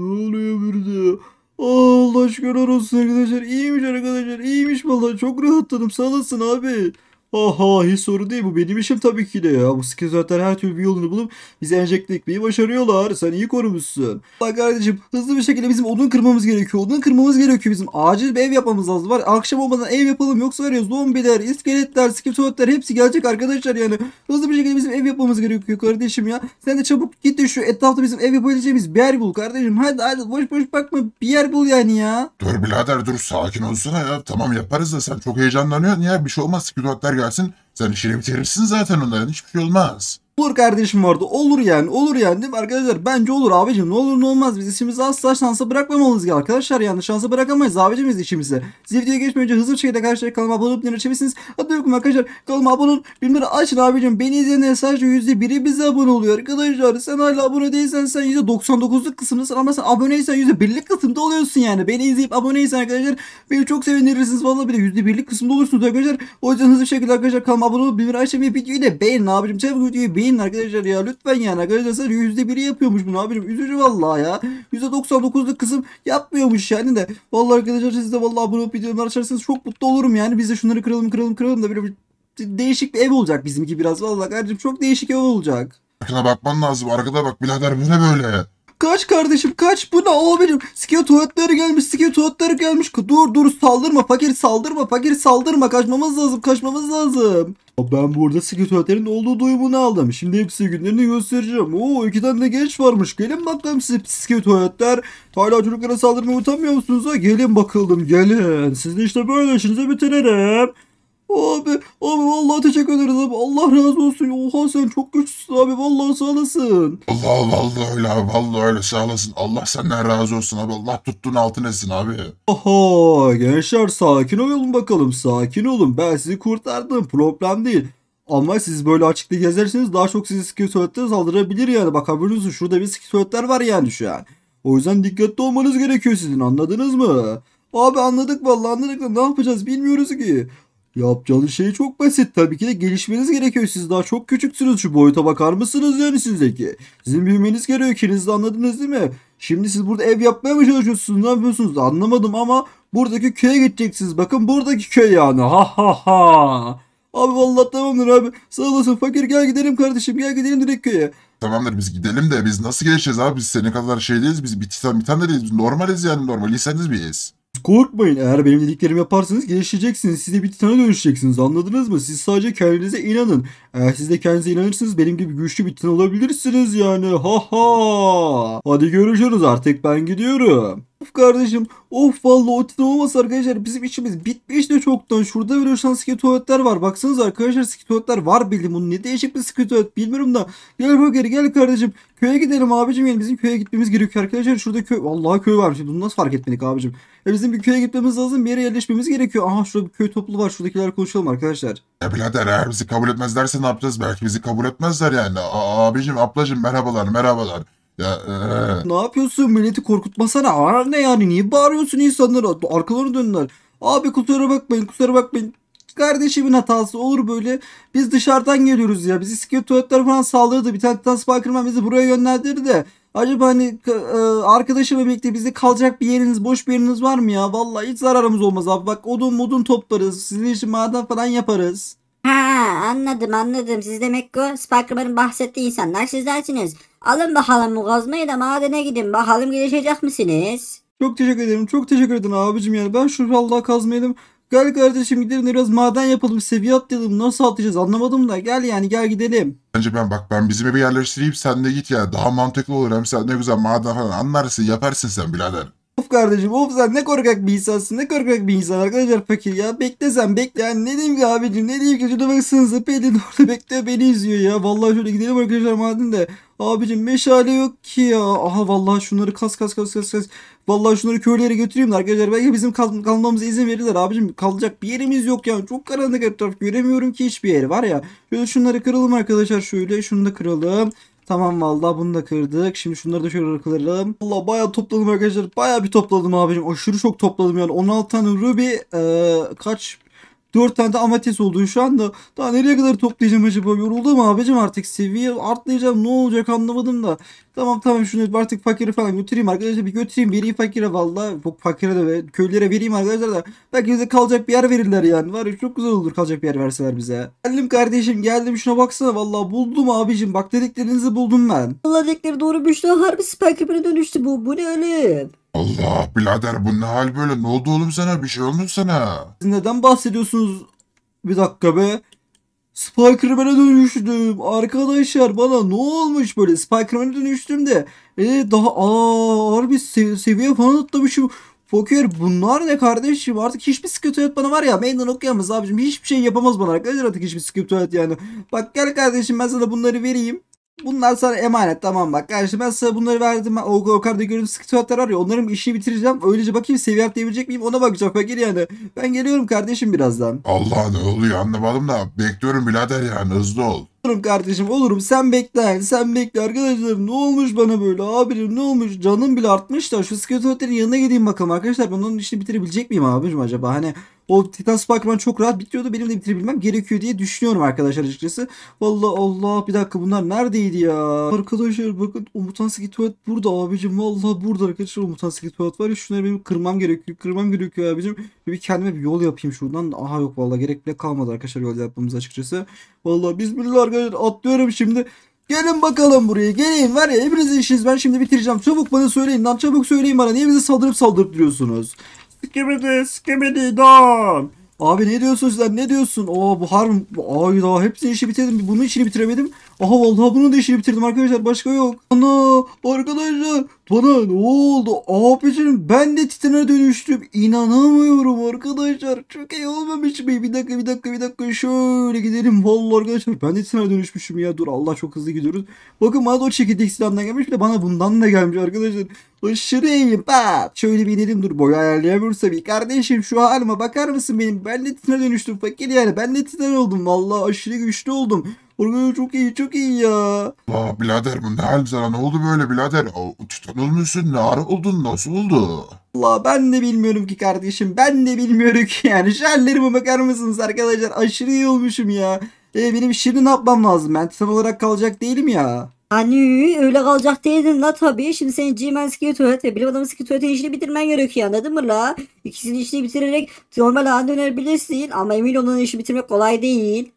ne oluyor burada? Aa Allah aşkına olsun arkadaşlar. İyiymiş arkadaşlar. İyiymiş vallahi çok rahatladım. Sağ olasın abi. Aha hiç sorun değil bu benim işim tabii ki de ya. Bu skizotlar her türlü bir yolunu bulup bizi enjekte etmeyi başarıyorlar. Sen iyi korumuşsun. Bak kardeşim hızlı bir şekilde bizim odun kırmamız gerekiyor. Odun kırmamız gerekiyor bizim. Acil bir ev yapmamız lazım. Var akşam olmadan ev yapalım yoksa var ya zombiler, iskeletler, skizotlar hepsi gelecek arkadaşlar yani. Hızlı bir şekilde bizim ev yapmamız gerekiyor kardeşim ya. Sen de çabuk git de şu etrafta bizim ev yapabileceğimiz bir yer bul kardeşim. Hadi hadi boş boş bakma bir yer bul yani ya. Dur birader dur sakin olsana ya. Tamam yaparız da sen çok heyecanlanıyorsun ya. Bir şey olmaz skizotlar gelsin. Sen işini bitirirsin zaten onların hiçbir şey olmaz. Olur kardeşim vardı. Olur yani. Olur yani değil mi arkadaşlar? Bence olur abicim. Ne olur ne olmaz. Biz işimizi asla şansa bırakmamalıyız ya arkadaşlar. Yani şansa bırakamayız abicimiz biz işimizi. Siz videoya geçmeden önce hızlı bir şekilde karşıya kanalıma abone olup açabilirsiniz. Hadi yokum arkadaşlar. Kanalıma abone olup bilimleri açın abicim. Beni izleyenler sadece %1'i bize abone oluyor arkadaşlar. Sen hala abone değilsen sen %99'luk kısımdasın ama sen aboneysen %1'lik kısımda oluyorsun yani. Beni izleyip aboneysen arkadaşlar beni çok sevinirsiniz. Valla bir de %1'lik kısımda olursunuz arkadaşlar. O yüzden hızlı bir şekilde arkadaşlar kanalıma abone olup bilimleri açın ve videoyu da beğenin abicim. Çabuk videoyu beğenin deneyin arkadaşlar ya. Lütfen yani arkadaşlar sadece %1'i yapıyormuş bunu abicim. Üzücü vallahi ya. %99'luk kısım yapmıyormuş yani de. Vallahi arkadaşlar siz de vallahi bunu videoları açarsanız çok mutlu olurum yani. Biz de şunları kıralım kıralım kıralım da bir değişik bir ev olacak bizimki biraz. Vallahi kardeşim çok değişik ev olacak. arkada bakman lazım. Arkada bak birader bu ne böyle? Kaç kardeşim kaç. Bu ne abicim? Sikio tuvaletleri gelmiş. Sikio tuvaletleri gelmiş. Dur dur saldırma. Fakir saldırma. Fakir saldırma. Kaçmamız lazım. Kaçmamız lazım. Ben burada sikletörlerin olduğu duyumunu aldım. Şimdi hepsi günlerini göstereceğim. Oo iki tane de genç varmış. Gelin bakalım siz psikletörler. Hala çocuklara saldırmaya utanmıyor musunuz ha? Gelin bakalım gelin. Sizin işte böyle işinizi bitiririm. Abi abi vallahi teşekkür ederiz abi. Allah razı olsun. Oha sen çok güçlüsün abi. Vallahi sağ olasın. Allah vallahi öyle abi. Vallahi öyle sağ Allah senden razı olsun abi. Allah tuttuğun altın etsin abi. Aha gençler sakin olun bakalım. Sakin olun. Ben sizi kurtardım. Problem değil. Ama siz böyle açıkta gezerseniz daha çok sizi skeletler saldırabilir yani. Bak haberiniz şurada bir skeletler var yani şu an. O yüzden dikkatli olmanız gerekiyor sizin anladınız mı? Abi anladık vallahi anladık da ne yapacağız bilmiyoruz ki. Yapacağınız şey çok basit. Tabii ki de gelişmeniz gerekiyor. Siz daha çok küçüksünüz. Şu boyuta bakar mısınız yani sizdeki? Sizin büyümeniz gerekiyor. İkiniz de anladınız değil mi? Şimdi siz burada ev yapmaya mı çalışıyorsunuz? Ne yapıyorsunuz? Anlamadım ama buradaki köye gideceksiniz. Bakın buradaki köy yani. Ha ha ha. Abi vallahi tamamdır abi. Sağ olasın fakir gel gidelim kardeşim. Gel gidelim direkt köye. Tamamdır biz gidelim de biz nasıl gelişeceğiz abi? Biz senin kadar şey değiliz. Biz bir titan, bir tane değiliz. Biz normaliz yani normal. İnseniz miyiz? Korkmayın eğer benim dediklerimi yaparsanız gelişeceksiniz. Siz de bir titana dönüşeceksiniz anladınız mı? Siz sadece kendinize inanın. Eğer siz de kendinize inanırsınız benim gibi güçlü bir titan olabilirsiniz yani. Ha ha. Hadi görüşürüz artık ben gidiyorum. Of kardeşim. Of vallahi o tren olmasa arkadaşlar bizim içimiz bitmiş de çoktan. Şurada veriyorsan skitoletler var. Baksanız arkadaşlar skitoletler var bildim. Bunun ne değişik bir skitolet bilmiyorum da. Gel Roger gel kardeşim. Köye gidelim abicim yani bizim köye gitmemiz gerekiyor arkadaşlar. Şurada köy. Vallahi köy varmış. Bunu nasıl fark etmedik abicim? Ya e bizim bir köye gitmemiz lazım. Bir yere yerleşmemiz gerekiyor. Aha şurada bir köy toplu var. Şuradakiler konuşalım arkadaşlar. Ya birader eğer bizi kabul etmezlerse ne yapacağız? Belki bizi kabul etmezler yani. A abicim ablacım merhabalar merhabalar. Ya, ee. Ne yapıyorsun milleti korkutmasana. Aa, ne yani niye bağırıyorsun insanlara? Arkalarına döndüler. Abi kusura bakmayın kusura bakmayın. Kardeşimin hatası olur böyle. Biz dışarıdan geliyoruz ya. Bizi iskelet tuvaletler falan saldırdı. Bir tane Spikerman bizi buraya yönlendirdi de. Acaba hani e, arkadaşımla birlikte bizi kalacak bir yeriniz, boş bir yeriniz var mı ya? Vallahi hiç zararımız olmaz abi. Bak odun modun toplarız. Sizin için maden falan yaparız. Ha anladım anladım. Siz demek ki o Spikerman'ın bahsettiği insanlar sizlersiniz. Alın bakalım bu kazmayı da madene gidin. Bakalım gelişecek misiniz? Çok teşekkür ederim. Çok teşekkür ederim abicim yani. Ben şu vallahi kazmayalım. Gel kardeşim gidelim biraz maden yapalım. Seviye atlayalım. Nasıl atlayacağız anlamadım da. Gel yani gel gidelim. Bence ben bak ben bizim evi yerleştireyim sen de git ya. Daha mantıklı olur hem sen ne güzel maden falan anlarsın yaparsın sen birader. Of kardeşim of sen ne korkak bir insansın ne korkak bir insan arkadaşlar fakir ya bekle sen bekle yani ne diyeyim ki abicim ne diyeyim ki şurada bak sınzı pelin orada bekliyor beni izliyor ya vallahi şöyle gidelim arkadaşlar maden de Abicim meşale yok ki ya. Aha vallahi şunları kas kas kas kas kas. Vallahi şunları köylere götüreyim de arkadaşlar. Belki bizim kal kalmamıza izin verirler abicim. Kalacak bir yerimiz yok yani. Çok karanlık etraf. Göremiyorum ki hiçbir yeri var ya. Şöyle şunları kıralım arkadaşlar. Şöyle şunu da kıralım. Tamam vallahi bunu da kırdık. Şimdi şunları da şöyle kıralım. Valla bayağı topladım arkadaşlar. Bayağı bir topladım abicim. Aşırı çok topladım yani. 16 tane ruby e, kaç 4 tane de amates oldu şu anda. Daha nereye kadar toplayacağım acaba? Yoruldum abicim artık seviye artlayacağım. Ne olacak anlamadım da. Tamam tamam şunu artık fakire falan götüreyim arkadaşlar. Bir götüreyim vereyim fakire valla. Fakire de ve köylere vereyim arkadaşlar da. Belki bize kalacak bir yer verirler yani. Var ya çok güzel olur kalacak bir yer verseler bize. Geldim kardeşim geldim şuna baksana valla buldum abicim. Bak dediklerinizi buldum ben. Valla dedikleri doğru bir şey. Harbi Spike'a dönüştü bu. Bu ne öyle? Allah birader bu ne hal böyle? Ne oldu oğlum sana? Bir şey olmuş sana. Siz neden bahsediyorsunuz? Bir dakika be. Spikerman'e dönüştüm. Arkadaşlar bana ne olmuş böyle? Spikerman'e dönüştüm de. Ee, daha ağır bir sev seviye falan atlamışım. Poker bunlar ne kardeşim artık hiçbir sıkıntı yok bana var ya meydan okuyamaz abicim hiçbir şey yapamaz bana arkadaşlar artık hiçbir sıkıntı yok yani. Bak gel kardeşim ben sana bunları vereyim. Bunlar sana emanet tamam bak. Kardeşim ben sana bunları verdim. Ben kadar da gördüğüm sıkı tuvatlar var ya. Onların işini bitireceğim. Öylece bakayım seviye atlayabilecek miyim ona bakacağım fakir yani. Ben geliyorum kardeşim birazdan. Allah ne oluyor anlamadım da. Bekliyorum birader yani hızlı ol. Olurum kardeşim olurum sen bekle sen bekle arkadaşlarım ne olmuş bana böyle abicim ne olmuş canım bile artmış da şu sıkı yanına gideyim bakalım arkadaşlar ben onun işini bitirebilecek miyim abicim acaba hani o Titan Sparkman çok rahat bitiyordu. Benim de bitirebilmem gerekiyor diye düşünüyorum arkadaşlar açıkçası. Vallahi Allah bir dakika bunlar neredeydi ya? Arkadaşlar bakın Umutan Ski Tuvalet burada abicim. Vallahi burada arkadaşlar Umutan Ski Tuvalet var ya. Şunları benim kırmam gerekiyor. Kırmam gerekiyor abicim. Bir kendime bir yol yapayım şuradan. Aha yok vallahi gerek bile kalmadı arkadaşlar yol yapmamız açıkçası. Vallahi bismillah arkadaşlar atlıyorum şimdi. Gelin bakalım buraya. gelin var ya hepiniz işiniz ben şimdi bitireceğim. Çabuk bana söyleyin lan çabuk söyleyin bana. Niye bizi saldırıp saldırıp duruyorsunuz? Skibidi skibidi don. Abi ne diyorsun sen ne diyorsun? Oo bu harm. Ay daha hepsini işi bitirdim. Bunun işini bitiremedim. Aha vallahi bunun da işini bitirdim arkadaşlar. Başka yok. Ana arkadaşlar bana ne oldu? Abicim ben de titana dönüştüm. İnanamıyorum arkadaşlar. Çok iyi olmamış mı? Bir dakika bir dakika bir dakika. Şöyle gidelim. Vallahi arkadaşlar ben de titana dönüşmüşüm ya. Dur Allah çok hızlı gidiyoruz. Bakın bana da o çekirdek silahından gelmiş. Bir de bana bundan da gelmiş arkadaşlar. Aşırı iyiyim. Pat. Şöyle bir inelim. Dur boyu ayarlayamıyoruz tabii. Kardeşim şu halime bakar mısın benim? Ben de titana dönüştüm. Fakir yani. Ben de titan oldum. Vallahi aşırı güçlü oldum. Arkadaşlar çok iyi çok iyi ya. Aa birader bu ne hal sana ne oldu böyle birader? O, titan ne ara oldun nasıl oldu? Allah ben de bilmiyorum ki kardeşim ben de bilmiyorum ki [LAUGHS] yani şu hallerime bakar mısınız arkadaşlar aşırı iyi olmuşum ya. Ee, benim şimdi ne yapmam lazım ben titan olarak kalacak değilim ya. Hani öyle kalacak değildin la tabii. Şimdi senin G-Man skill tuvalete, bilim adamı skill tuvaletin işini bitirmen gerekiyor anladın mı la? İkisinin işini bitirerek normal haline dönebilirsin ama emin olun işi bitirmek kolay değil.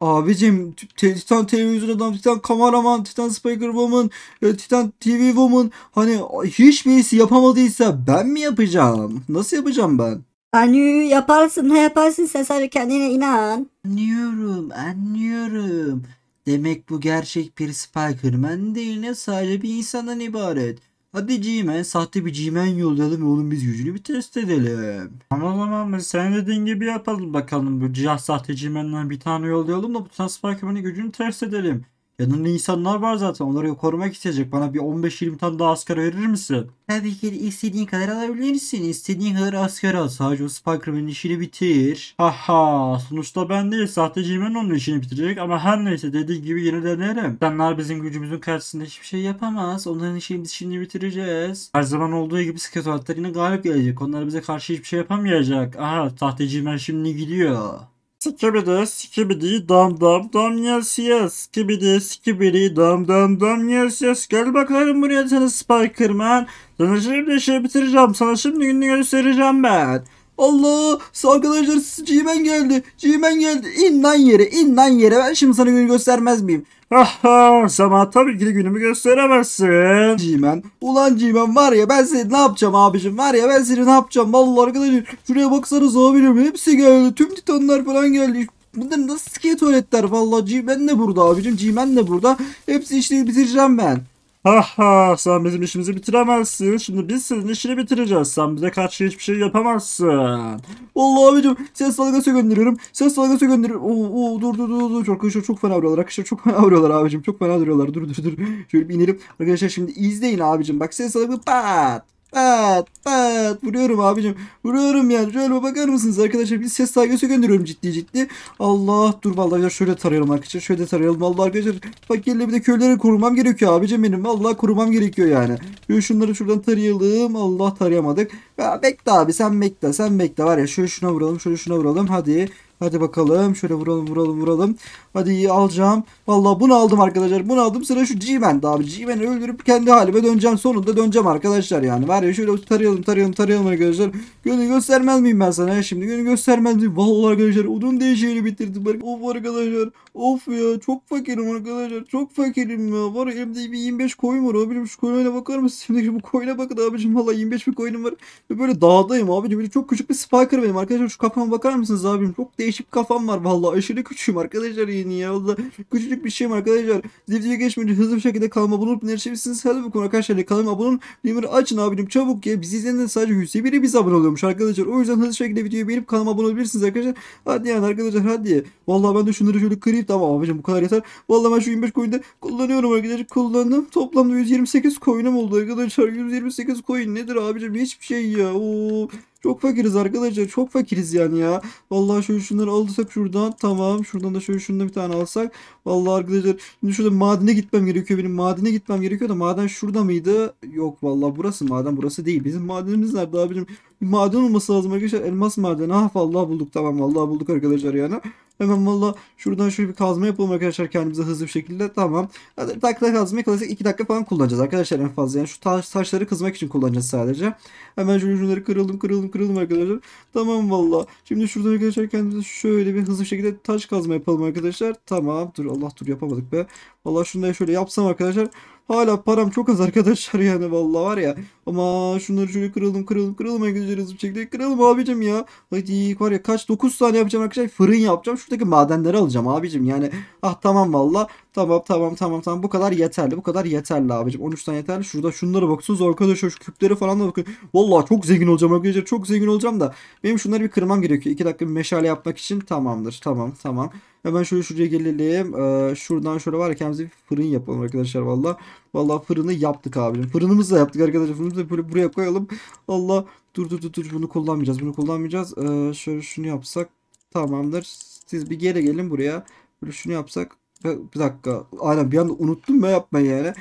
Abicim Titan televizyon adam, Titan kameraman, Titan spiker woman, e, Titan TV woman hani hiçbirisi yapamadıysa ben mi yapacağım? Nasıl yapacağım ben? Anü yaparsın ne yaparsın sen sadece kendine inan. Anlıyorum anlıyorum. Demek bu gerçek bir Spikerman değil ne sadece bir insandan ibaret. Hadi G-Man sahte bir G-Man yollayalım ve onun biz gücünü bir test edelim. Ama tamam sen dediğin gibi yapalım bakalım. Bu cihaz sahte G-Man'den bir tane yollayalım da bu Transfer gücünü test edelim. Yanında insanlar var zaten. Onları korumak isteyecek. Bana bir 15-20 tane daha asker verir misin? Tabii ki istediğin kadar alabilirsin. İstediğin kadar asker al. Sadece o Spikerman'ın işini bitir. Haha. Sonuçta ben değil. Sahteciğimin onun işini bitirecek. Ama her neyse dediğin gibi yine denerim. Senler bizim gücümüzün karşısında hiçbir şey yapamaz. Onların işini biz şimdi bitireceğiz. Her zaman olduğu gibi Sketolatlar yine galip gelecek. Onlar bize karşı hiçbir şey yapamayacak. Aha. Sahteciğimen şimdi gidiyor. Skibidi skibidi dam dam dam yes yes. Skibidi skibidi dam dam dam yes yes. Gel bakalım buraya sana Spikerman. Sana şimdi şey bitireceğim. Sana şimdi gününü göstereceğim ben. Allah arkadaşlar Cimen geldi. Cimen geldi. İn lan yere in lan yere. Ben şimdi sana günü göstermez miyim? Aha sana tabii ki de günümü gösteremezsin. Cimen. Ulan Cimen var ya ben seni ne yapacağım abicim var ya ben seni ne yapacağım. Vallahi arkadaşlar şuraya baksanız abilerim hepsi geldi. Tüm titanlar falan geldi. Bunlar nasıl tuvaletler vallahi Cimen de burada abicim. Cimen de burada. Hepsi işleri bitireceğim ben. Ha sen bizim işimizi bitiremezsin. Şimdi biz senin işini bitireceğiz. Sen bize karşı hiçbir şey yapamazsın. Vallahi abicim ses dalgası gönderiyorum. Ses dalgası gönderiyorum. Oo, oo, dur dur dur dur. Çok arkadaşlar çok fena vuruyorlar. Arkadaşlar çok fena vuruyorlar abicim. Çok fena duruyorlar. Dur dur dur. Şöyle bir inelim. Arkadaşlar şimdi izleyin abicim. Bak ses dalgası pat. Pat pat vuruyorum abicim. Vuruyorum yani. Şöyle bakar mısınız arkadaşlar? Bir ses dalgası gönderiyorum ciddi ciddi. Allah dur vallahi şöyle tarayalım arkadaşlar. Şöyle tarayalım. Vallahi arkadaşlar fakirle bir de köyleri korumam gerekiyor abicim benim. Allah, korumam gerekiyor yani. Şöyle şunları şuradan tarayalım. Allah tarayamadık. Ya bekle abi sen bekle. Sen bekle var ya. Şöyle şuna vuralım. Şöyle şuna vuralım. Hadi. Hadi bakalım. Şöyle vuralım vuralım vuralım. Hadi iyi alacağım. Valla bunu aldım arkadaşlar. Bunu aldım. Sıra şu G-Man'de abi. G-Man'i öldürüp kendi halime döneceğim. Sonunda döneceğim arkadaşlar yani. Var ya şöyle tarayalım tarayalım tarayalım arkadaşlar. Günü göstermez miyim ben sana ya şimdi? Günü göstermez miyim? Valla arkadaşlar odun değişiğini bitirdim. Of arkadaşlar. Of ya çok fakirim arkadaşlar. Çok fakirim ya. Var ya elimde bir 25 koyun var abicim. Şu koyuna bakar mısın? Şimdi bu koyuna bakın abicim. Valla 25 bir koyunum var. Böyle dağdayım abicim. Böyle çok küçük bir spiker benim arkadaşlar. Şu kafama bakar mısınız abicim? Çok değişik değişik kafam var vallahi aşırı küçüğüm arkadaşlar yeni ya valla küçücük bir şeyim arkadaşlar. Videoya geçmeden hızlı bir şekilde kanalıma abone olup nerişebilirsiniz. bu konu arkadaşlar kanalıma abone olun. açın abicim çabuk ya bizi izleyenler sadece yüzde biri biz abone oluyormuş arkadaşlar. O yüzden hızlı bir şekilde videoyu beğenip kanalıma abone olabilirsiniz arkadaşlar. Hadi yani arkadaşlar hadi. Vallahi ben de şunları şöyle kırayım tamam abicim bu kadar yeter. Vallahi ben şu 25 coin'de kullanıyorum arkadaşlar kullandım. Toplamda 128 coin'im oldu arkadaşlar. 128 coin nedir abicim hiçbir şey ya. Oo. Çok fakiriz arkadaşlar. Çok fakiriz yani ya. Vallahi şöyle şunları alırsak şuradan. Tamam. Şuradan da şöyle şundan bir tane alsak. Vallahi arkadaşlar şimdi şurada madene gitmem gerekiyor. Benim madene gitmem gerekiyor da maden şurada mıydı? Yok vallahi burası maden burası değil. Bizim madenimiz nerede abicim? Bir maden olması lazım arkadaşlar. Elmas madeni. Ah vallahi bulduk tamam vallahi bulduk arkadaşlar yani. Hemen valla şuradan şöyle bir kazma yapalım arkadaşlar kendimize hızlı bir şekilde. Tamam. Hadi takla kazmayı klasik 2 dakika falan kullanacağız arkadaşlar en fazla. Yani şu taş, taşları kızmak için kullanacağız sadece. Hemen şöyle şunları kıralım kıralım kıralım arkadaşlar. Tamam valla. Şimdi şuradan arkadaşlar kendimize şöyle bir hızlı bir şekilde taş kazma yapalım arkadaşlar. Tamam. Dur Allah dur yapamadık be. Valla şunu da şöyle yapsam arkadaşlar. Hala param çok az arkadaşlar yani vallahi var ya. Ama şunları şöyle kıralım kıralım kıralım en güzel bir şekilde. Kıralım abicim ya. Hadi var ya kaç 9 saniye yapacağım arkadaşlar. Fırın yapacağım. Şuradaki madenleri alacağım abicim yani. Ah tamam valla. Tamam tamam tamam tamam bu kadar yeterli. Bu kadar yeterli abicim. 13 tane yeterli. Şurada şunlara bakıyorsunuz arkadaşlar şu küpleri falan da bakın. Vallahi çok zengin olacağım arkadaşlar. Çok zengin olacağım da benim şunları bir kırmam gerekiyor. 2 dakika bir meşale yapmak için tamamdır. Tamam tamam. Hemen şöyle şuraya gelelim. Ee, şuradan şöyle var ya kendimize bir fırın yapalım arkadaşlar valla. Valla fırını yaptık abicim. Fırınımızı da yaptık arkadaşlar. Fırınımızı da böyle buraya koyalım. Allah dur dur dur dur bunu kullanmayacağız. Bunu kullanmayacağız. Ee, şöyle şunu yapsak tamamdır. Siz bir geri gelin buraya. Böyle şunu yapsak bir dakika. Aynen bir anda unuttum ben yapma yani.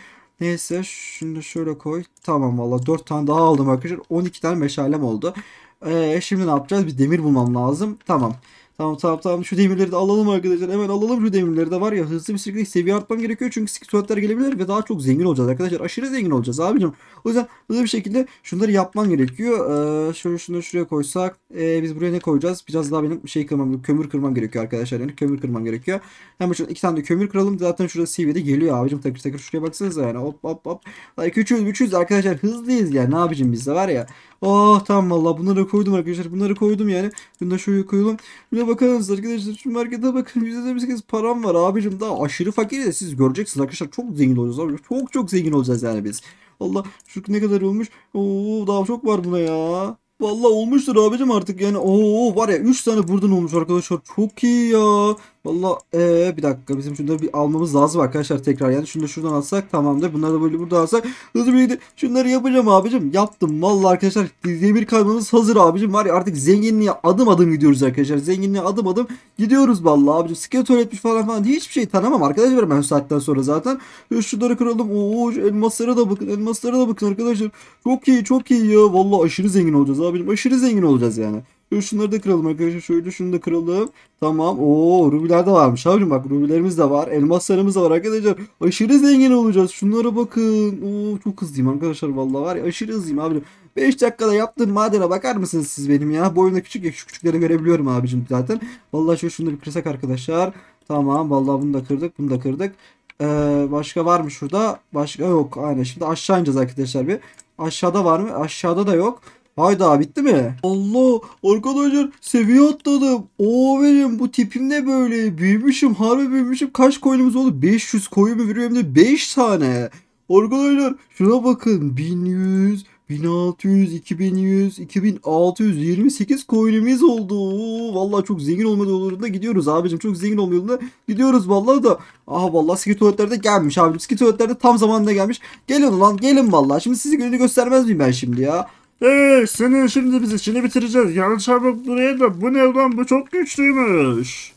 Neyse şunu da şöyle koy. Tamam valla 4 tane daha aldım arkadaşlar. 12 tane meşalem oldu. Ee, şimdi ne yapacağız? Bir demir bulmam lazım. Tamam. Tamam tamam tamam şu demirleri de alalım arkadaşlar. Hemen alalım şu demirleri de var ya hızlı bir şekilde seviye artmam gerekiyor. Çünkü tuvaletler gelebilir ve daha çok zengin olacağız arkadaşlar. Aşırı zengin olacağız abicim. O yüzden hızlı bir şekilde şunları yapmam gerekiyor. Ee, şöyle şunu şuraya koysak. Ee, biz buraya ne koyacağız? Biraz daha benim şey kırmam, kömür kırmam gerekiyor arkadaşlar. Yani kömür kırmam gerekiyor. Hemen şu iki tane de kömür kıralım. Zaten şurada seviyede geliyor abicim. Takır takır şuraya baksanıza yani. Hop hop hop. Like 300 300 arkadaşlar hızlıyız ya. Yani. Ne abicim bizde var ya. Ah tamam valla bunları koydum arkadaşlar. Bunları koydum yani. Bunda da şöyle koyalım. Buna bakınız arkadaşlar. Şu markete bakın. %28 param var abicim. Daha aşırı fakir de siz göreceksiniz arkadaşlar. Çok zengin olacağız abi. Çok çok zengin olacağız yani biz. Allah şu ne kadar olmuş. Oo daha çok var buna ya. Vallahi olmuştur abicim artık yani. Oo var ya 3 tane buradan olmuş arkadaşlar. Çok iyi ya. Valla ee, bir dakika bizim şurada bir almamız lazım arkadaşlar tekrar yani şunu da şuradan alsak tamamdır bunları da böyle burada alsak hızlı bir şunları yapacağım abicim yaptım valla arkadaşlar demir kaymamız hazır abicim var ya artık zenginliğe adım adım gidiyoruz arkadaşlar zenginliğe adım adım gidiyoruz valla abicim skelet öğretmiş falan falan hiçbir şey tanımam arkadaşlar ben saatten sonra zaten şunları kıralım ooo elmaslara da bakın elmaslara da bakın arkadaşlar çok iyi çok iyi ya vallahi aşırı zengin olacağız abicim aşırı zengin olacağız yani. Şunları da kıralım arkadaşlar. Şöyle şunu da kıralım. Tamam. Oo rubiler de varmış. Abicim bak rubilerimiz de var. Elmaslarımız da var arkadaşlar. Aşırı zengin olacağız. Şunlara bakın. Oo çok hızlıyım arkadaşlar vallahi var ya aşırı hızlıyım abicim. 5 dakikada yaptığım madene bakar mısınız siz benim ya? Bu oyunda küçük ya şu küçükleri görebiliyorum abicim zaten. Vallahi şöyle şunları kırsak arkadaşlar. Tamam vallahi bunu da kırdık bunu da kırdık. Ee, başka var mı şurada? Başka yok. Aynen şimdi aşağı ineceğiz arkadaşlar bir. Aşağıda var mı? Aşağıda da yok. Hayda bitti mi? Allah arkadaşlar seviye atladım. Oo benim bu tipim ne böyle? Büyümüşüm harbi büyümüşüm. Kaç koyunumuz oldu? 500 koyun mu veriyorum de 5 tane. Arkadaşlar şuna bakın 1100, 1600, 2100, 2628 koyunumuz oldu. vallahi çok zengin olma yolunda gidiyoruz abicim. Çok zengin olma yolunda gidiyoruz vallahi da. Ah vallahi ski tuvaletlerde gelmiş abicim. Ski tuvaletlerde tam zamanında gelmiş. Gelin lan gelin vallahi. Şimdi sizi gününü göstermez miyim ben şimdi ya? Hey senin şimdi biz içini bitireceğiz. Yarın çabuk buraya da bu ne ulan bu çok güçlüymüş.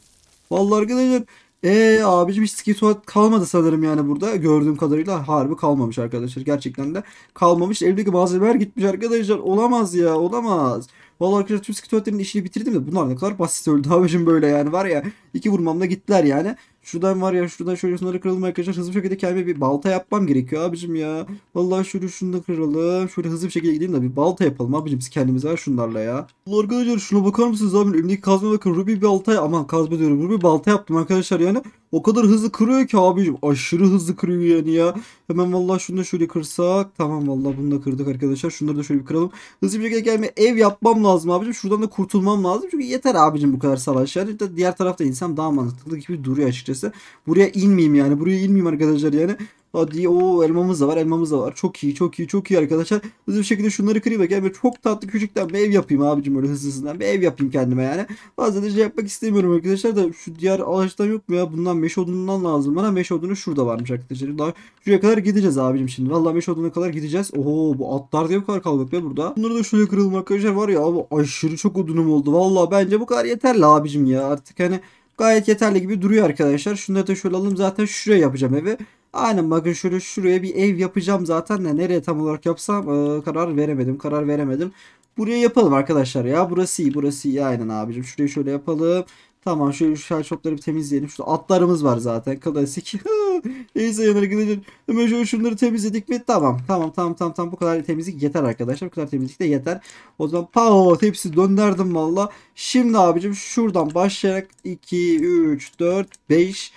Vallahi arkadaşlar ee abicim hiç skituat kalmadı sanırım yani burada. Gördüğüm kadarıyla harbi kalmamış arkadaşlar. Gerçekten de kalmamış. Eldeki malzemeler gitmiş arkadaşlar. Olamaz ya olamaz. Vallahi arkadaşlar tüm skituatlerin işini bitirdim de bunlar ne kadar basit öldü abicim böyle yani var ya. iki vurmamla gittiler yani. Şuradan var ya şuradan şöyle şunları kıralım arkadaşlar. Hızlı bir şekilde kendime bir balta yapmam gerekiyor abicim ya. Vallahi şöyle şunu da kıralım. Şöyle hızlı bir şekilde gidelim de bir balta yapalım abicim biz kendimize şunlarla ya. arkadaşlar şuna bakar mısınız abi? Elimdeki kazma bakın. Ruby balta aman kazma diyorum. Ruby balta yaptım arkadaşlar yani. O kadar hızlı kırıyor ki abicim. Aşırı hızlı kırıyor yani ya. Hemen vallahi şunu da şöyle kırsak. Tamam vallahi bunu da kırdık arkadaşlar. Şunları da şöyle bir kıralım. Hızlı bir şekilde gelme. Ev yapmam lazım abicim. Şuradan da kurtulmam lazım. Çünkü yeter abicim bu kadar savaş. Yani diğer tarafta insan daha mantıklı gibi duruyor açıkçası. Buraya inmeyeyim yani. Buraya inmeyeyim arkadaşlar yani. Hadi o elmamız da var elmamız da var. Çok iyi çok iyi çok iyi arkadaşlar. Hızlı bir şekilde şunları kırayım da yani çok tatlı küçükten bir ev yapayım abicim öyle hızlı hızlıdan bir ev yapayım kendime yani. bazen da şey yapmak istemiyorum arkadaşlar da şu diğer ağaçtan yok mu ya? Bundan meş odunundan lazım bana. Meş odunu şurada varmış arkadaşlar. Daha şuraya kadar gideceğiz abicim şimdi. Vallahi meş oduna kadar gideceğiz. Oho bu atlar diye bu kadar kalabalık be burada. Bunları da şöyle kıralım arkadaşlar var ya Bu aşırı çok odunum oldu. Vallahi bence bu kadar yeterli abicim ya artık hani gayet yeterli gibi duruyor arkadaşlar. Şunları da şöyle alalım. Zaten şuraya yapacağım evi. Aynen bakın şöyle şuraya bir ev yapacağım zaten de nereye tam olarak yapsam e, karar veremedim. Karar veremedim. Buraya yapalım arkadaşlar ya. Burası iyi burası iyi aynen abicim. Şurayı şöyle yapalım. Tamam şöyle şu şel bir temizleyelim. Şurada atlarımız var zaten klasik. [LAUGHS] Neyse yanına gideceğim. Hemen şöyle şunları temizledik mi? Tamam tamam tamam tamam tamam bu kadar temizlik yeter arkadaşlar. Bu kadar temizlik de yeter. O zaman pao hepsi döndürdüm valla. Şimdi abicim şuradan başlayarak 2, 3, 4, 5,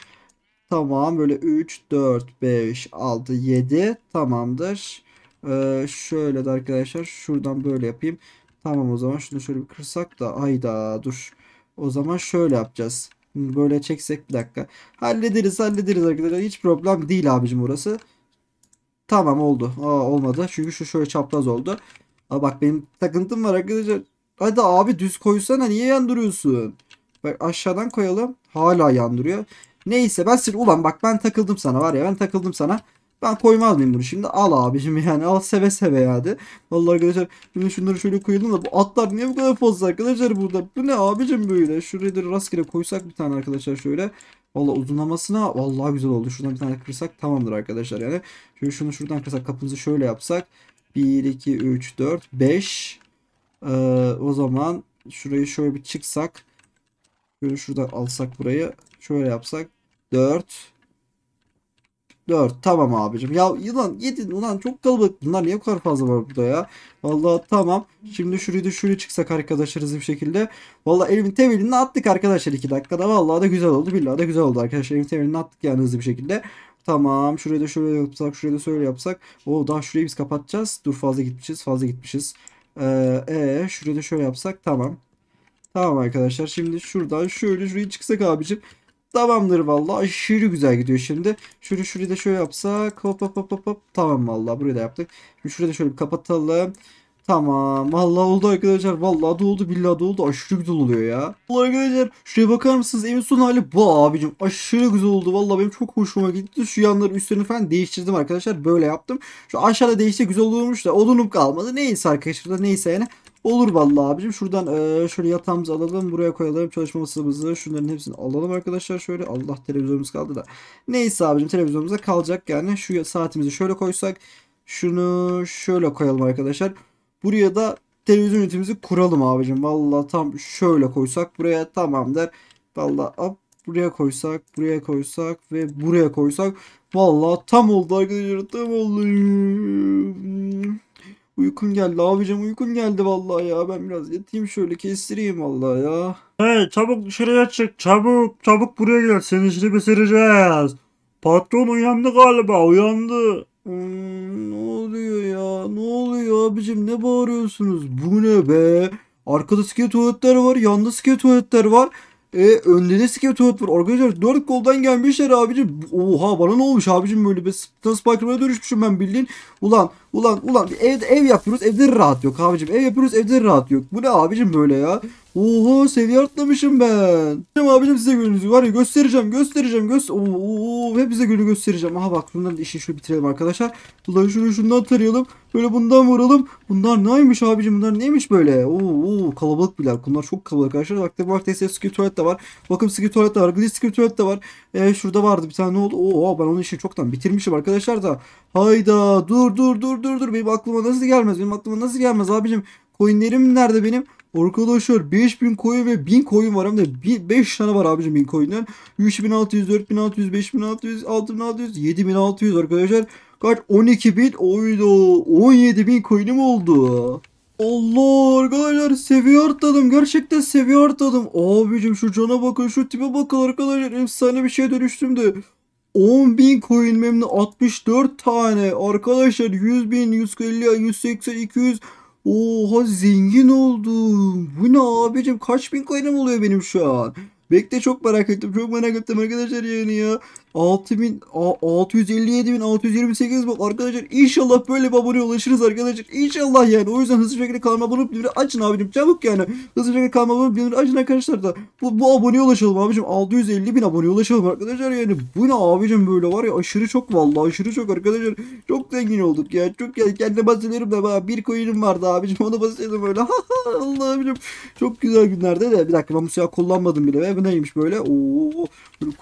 Tamam böyle 3, 4, 5, 6, 7 tamamdır. Ee, şöyle de arkadaşlar şuradan böyle yapayım. Tamam o zaman şunu şöyle bir kırsak da ayda dur. O zaman şöyle yapacağız. Böyle çeksek bir dakika. Hallederiz hallederiz arkadaşlar. Hiç problem değil abicim orası. Tamam oldu. Aa, olmadı. Çünkü şu şöyle çapraz oldu. Aa, bak benim takıntım var arkadaşlar. Hadi abi düz koysana niye yandırıyorsun? Bak aşağıdan koyalım. Hala yandırıyor. Neyse ben sır ulan bak ben takıldım sana var ya ben takıldım sana. Ben koymaz mıyım bunu şimdi? Al abicim yani al seve seve yani. Vallahi arkadaşlar şimdi şunları şöyle koyalım da bu atlar niye bu kadar fazla arkadaşlar burada? Bu ne abicim böyle? şurayı da rastgele koysak bir tane arkadaşlar şöyle. Valla uzunlamasına vallahi güzel oldu. Şuradan bir tane kırsak tamamdır arkadaşlar yani. Şöyle şunu şuradan kırsak kapımızı şöyle yapsak. 1, 2, 3, 4, 5. Ee, o zaman şurayı şöyle bir çıksak. Şöyle şuradan alsak burayı. Şöyle yapsak. 4. 4. Tamam abicim. Ya yılan yedin ulan çok kalabalık. Bunlar niye bu kadar fazla var burada ya? Vallahi tamam. Şimdi şurayı da şuraya çıksak arkadaşlarız bir şekilde. Vallahi elimin temelini attık arkadaşlar 2 dakikada. Vallahi da güzel oldu. Billahi da güzel oldu arkadaşlar. Elimin temelini attık yani hızlı bir şekilde. Tamam. Şurayı da şöyle yapsak. Şurayı da şöyle yapsak. O daha şurayı biz kapatacağız. Dur fazla gitmişiz. Fazla gitmişiz. Ee, e, şurayı da şöyle yapsak. Tamam. Tamam arkadaşlar şimdi şuradan şöyle şurayı çıksak abicim. Tamamdır valla aşırı güzel gidiyor şimdi. Şunu şurayı da şöyle yapsak hop hop hop hop Tamam valla burayı da yaptık. Şimdi şurayı da şöyle bir kapatalım. Tamam. valla oldu arkadaşlar. valla doldu billahi doldu. Aşırı güzel oluyor ya. Vallahi arkadaşlar şuraya bakar mısınız? Evin son hali bu abicim. Aşırı güzel oldu. valla benim çok hoşuma gitti. Şu yanları üstlerini falan değiştirdim arkadaşlar. Böyle yaptım. Şu aşağıda değişti güzel oluyormuş da odunum kalmadı. Neyse arkadaşlar neyse yani. Olur vallahi abicim. Şuradan e, şöyle yatağımızı alalım. Buraya koyalım. Çalışma masamızı. Şunların hepsini alalım arkadaşlar. Şöyle Allah televizyonumuz kaldı da. Neyse abicim televizyonumuza kalacak yani. Şu saatimizi şöyle koysak. Şunu şöyle koyalım arkadaşlar. Buraya da televizyon ünitimizi kuralım abicim. vallahi tam şöyle koysak buraya tamamdır vallahi Valla hop buraya koysak, buraya koysak ve buraya koysak. vallahi tam oldu arkadaşlar. Tam oldu. Uykum geldi abicim uykum geldi vallahi ya. Ben biraz yatayım şöyle kestireyim vallahi ya. Hey çabuk dışarıya çık çabuk çabuk buraya gel senin işini bitireceğiz. Patron uyandı galiba uyandı. Hmm, ne oluyor ya ne oluyor abicim ne bağırıyorsunuz bu ne be. Arkada skelet tuvaletler var yanda skelet tuvaletler var. E, önde de skelet tuvalet var. Arkadaşlar dört koldan gelmişler abicim. Oha bana ne olmuş abicim böyle. bir Spider-Man'a dönüşmüşüm ben bildiğin. Ulan Ulan ulan ev, ev yapıyoruz evde rahat yok abicim. Ev yapıyoruz evde rahat yok. Bu ne abicim böyle ya? Oha seviye atlamışım ben. Şimdi abicim size gününüzü var ya göstereceğim göstereceğim. Göster Oo, hepinize günü göstereceğim. Aha bak bundan işi şöyle bitirelim arkadaşlar. Ulan şunu şundan tarayalım. Böyle bundan vuralım. Bunlar neymiş abicim bunlar neymiş böyle? Oo, kalabalık biler. Bunlar çok kalabalık arkadaşlar. Bak da var TSS Tuvalet de var. bakım Skill Tuvalet de var. Gliss Skill Tuvalet de var. Ee, şurada vardı bir tane ne oldu? Oo ben onun işi çoktan bitirmişim arkadaşlar da. Hayda dur dur dur dur dur benim aklıma nasıl gelmez benim aklıma nasıl gelmez abicim coinlerim nerede benim? Arkadaşlar 5000 coin ve 1000 coin var hem de 5 tane var abicim 1000 coin'den. 3600, 4600, 5600, 6600, 7600 arkadaşlar. Kaç? 12000. Oydu. 17000 coin'im oldu. Allah arkadaşlar seviye atladım. Gerçekten seviye atladım. Abicim şu cana bakın şu tipe bakın arkadaşlar. Efsane bir şey dönüştüm de. 10.000 coin memnun 64 tane. Arkadaşlar 100.000, 150, 180, 200. Oha zengin oldum. Bu ne abicim? Kaç bin coin'im oluyor benim şu an? Bekle çok merak ettim. Çok merak ettim arkadaşlar yani ya. 6000 657.628 bak arkadaşlar inşallah böyle bir aboneye ulaşırız arkadaşlar inşallah yani o yüzden hızlı şekilde kanalıma abone olup açın abicim çabuk yani hızlı şekilde kanalıma abone olup açın arkadaşlar da bu, bu aboneye ulaşalım abicim 650.000 aboneye ulaşalım arkadaşlar yani bu ne abicim böyle var ya aşırı çok vallahi aşırı çok arkadaşlar çok zengin olduk ya çok yani Kendime basitlerim da bana bir coin'im vardı abicim onu basitledim böyle [LAUGHS] Allah abicim çok güzel günlerde de bir dakika ben bu silah kullanmadım bile ve bu neymiş böyle ooo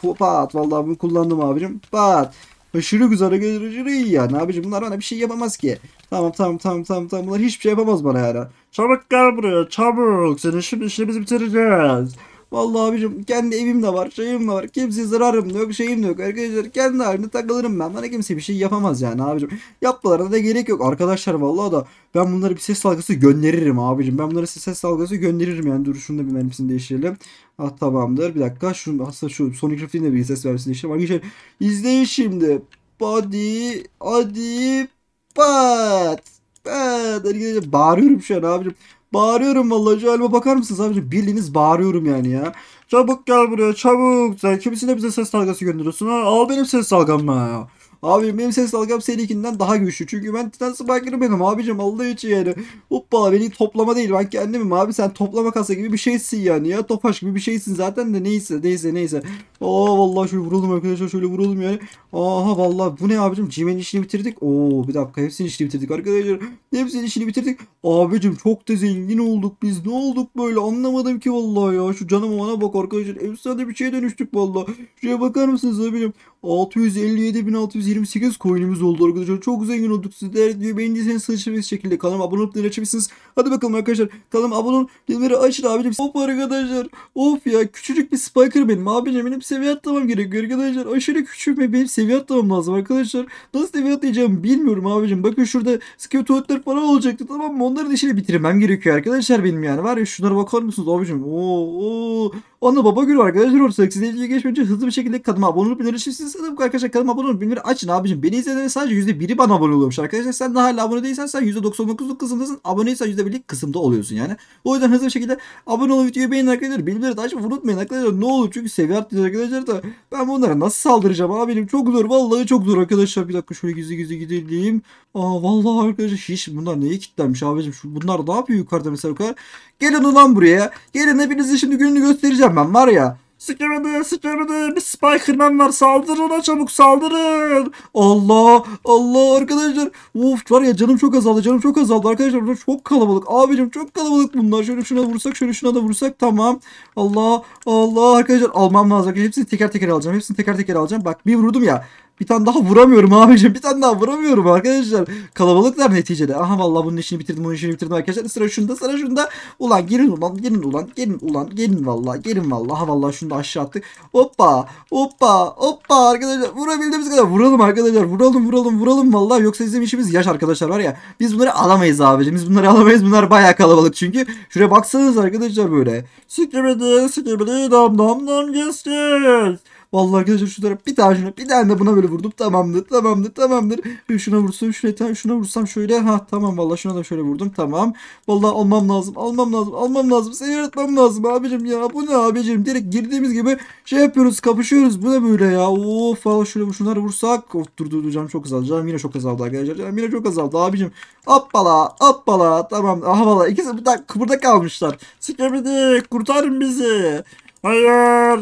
kupat vallahi bunu kullan kullandım abicim. Bak. Aşırı güzel aşırı iyi yani abicim bunlar bana bir şey yapamaz ki. Tamam tamam tamam tamam tamam bunlar hiçbir şey yapamaz bana yani. Çabuk gel buraya çabuk seni şimdi işimizi bitireceğiz. Vallahi abicim kendi evim de var şeyim de var kimseye zararım yok şeyim de yok arkadaşlar kendi halimde takılırım ben bana kimse bir şey yapamaz yani abicim. Yapmalarına da gerek yok arkadaşlar vallahi da ben bunları bir ses dalgası gönderirim abicim ben bunları ses dalgası gönderirim yani dur şunu da bir mermisini değiştirelim. Ah tamamdır. Bir dakika. Şu, aslında şu Sonic Rift'in de bir ses vermesini işlem var. Geçelim. İzleyin şimdi. Body, adi, pat. Pat. Hadi Bağırıyorum şu an abicim. Bağırıyorum vallahi şu halime bakar mısınız abicim? Bildiğiniz bağırıyorum yani ya. Çabuk gel buraya çabuk. Sen kimisine bize ses dalgası gönderiyorsun ha? Al benim ses dalgamı ya. Abi benim ses dalgam seninkinden daha güçlü. Çünkü ben Titan Spiker benim abicim Allah için yani. Hoppa beni toplama değil ben kendimim abi. Sen toplama kasa gibi bir şeysin yani ya. Topaş gibi bir şeysin zaten de neyse neyse neyse. Aa vallahi şöyle vuralım arkadaşlar şöyle vuralım yani. Aha vallahi bu ne abicim? Cimen işini bitirdik. Oo bir dakika hepsini işini bitirdik arkadaşlar. hepsinin işini bitirdik. Abicim çok da zengin olduk biz. Ne olduk böyle anlamadım ki vallahi ya. Şu canım ona bak arkadaşlar. Efsane bir şeye dönüştük vallahi. Şuraya bakar mısınız abicim? 657.628 coin'imiz oldu arkadaşlar. Çok zengin olduk. Sizler videoyu beğendiyseniz sıçramış şekilde kanalıma abone olup açabilirsiniz. Hadi bakalım arkadaşlar. Kanalıma abone olun. Bilmeleri açın abicim. Hop arkadaşlar. Of ya küçücük bir spiker benim. Abicim benim seviye atlamam gerekiyor arkadaşlar. Aşırı küçük ve benim seviye atlamam lazım arkadaşlar. Nasıl seviye atlayacağım bilmiyorum abicim. Bakın şurada skill tuvaletler falan olacaktı tamam mı? da işini bitirmem gerekiyor arkadaşlar benim yani. Var ya şunlara bakar mısınız abicim? Oo, oo. Onda baba gül arkadaşlar olursak size ilgiye geçmeyince hızlı bir şekilde kanalıma abone olup bildirim siz arkadaşlar kanalıma abone olup bildirim açın abicim. Beni izleyenlerin sadece %1'i bana abone oluyormuş arkadaşlar. Sen daha hala abone değilsen sen %99'luk kısımdasın. Aboneysen %1'lik kısımda oluyorsun yani. O yüzden hızlı bir şekilde abone olun videoyu beğenin arkadaşlar. Bildirimleri de açmayı unutmayın arkadaşlar. Ne olur çünkü seviye arttırıyor arkadaşlar da ben bunlara nasıl saldıracağım abicim. Çok zor vallahi çok zor arkadaşlar. Bir dakika şöyle gizli gizli gidelim. Aa vallahi arkadaşlar hiç bunlar neye kilitlenmiş abicim. bunlar ne yapıyor yukarıda mesela yukarı. Gelin ulan buraya. Gelin hepinizi şimdi gününü göstereceğim ben var ya. Sıkamadı sıkamadı bir spiker man var saldırın çabuk saldırın. Allah Allah arkadaşlar. Uf var ya canım çok azaldı canım çok azaldı arkadaşlar burada çok kalabalık. Abicim çok kalabalık bunlar şöyle şuna vursak şöyle şuna da vursak tamam. Allah Allah arkadaşlar almam lazım. Hepsini teker teker alacağım hepsini teker teker alacağım. Bak bir vurdum ya bir tane daha vuramıyorum abicim. Bir tane daha vuramıyorum arkadaşlar. Kalabalıklar neticede. Aha vallahi bunun işini bitirdim. Bunun işini bitirdim arkadaşlar. Sıra şunda sıra şunda. Ulan gelin ulan gelin ulan gelin ulan gelin vallahi gelin vallahi. Aha vallahi şunu da aşağı attık. Hoppa hoppa hoppa arkadaşlar. Vurabildiğimiz kadar vuralım arkadaşlar. Vuralım vuralım vuralım vallahi. Yoksa bizim işimiz yaş arkadaşlar var ya. Biz bunları alamayız abicim. Biz bunları alamayız. Bunlar bayağı kalabalık çünkü. Şuraya baksanız arkadaşlar böyle. Sikrimedi sikrimedi dam dam dam geçeceğiz. Vallahi arkadaşlar şu tarafa bir tane şuna bir tane de buna böyle vurdum. Tamamdır tamamdır tamamdır. Şuna vursam şuna, şuna vursam şöyle. Ha tamam vallahi şuna da şöyle vurdum. Tamam. Vallahi almam lazım almam lazım almam lazım. Seni yaratmam lazım abicim ya. Bu ne abicim? Direkt girdiğimiz gibi şey yapıyoruz kapışıyoruz. Bu ne böyle ya? Of valla şöyle şunları vursak. Of dur dur, dur canım çok azaldı. Canım yine çok azaldı arkadaşlar. Canım yine çok azaldı abicim. Hoppala hoppala tamam. Aha valla ikisi burada, burada kalmışlar. Sikemedi kurtarın bizi. Hayır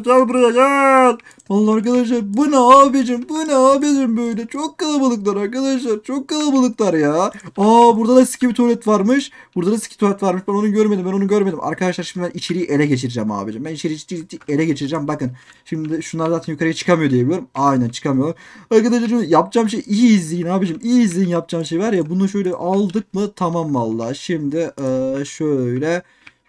gel buraya gel. Vallahi arkadaşlar bu ne abicim bu ne abicim böyle çok kalabalıklar arkadaşlar çok kalabalıklar ya. Aa burada da eski bir tuvalet varmış. Burada da eski tuvalet varmış ben onu görmedim ben onu görmedim. Arkadaşlar şimdi ben içeriği ele geçireceğim abicim. Ben içeriği ciddi ciddi ele geçireceğim bakın. Şimdi şunlar zaten yukarıya çıkamıyor diye biliyorum. Aynen çıkamıyor. Arkadaşlar şimdi yapacağım şey iyi izleyin abicim iyi izleyin yapacağım şey var ya bunu şöyle aldık mı tamam valla. Şimdi şöyle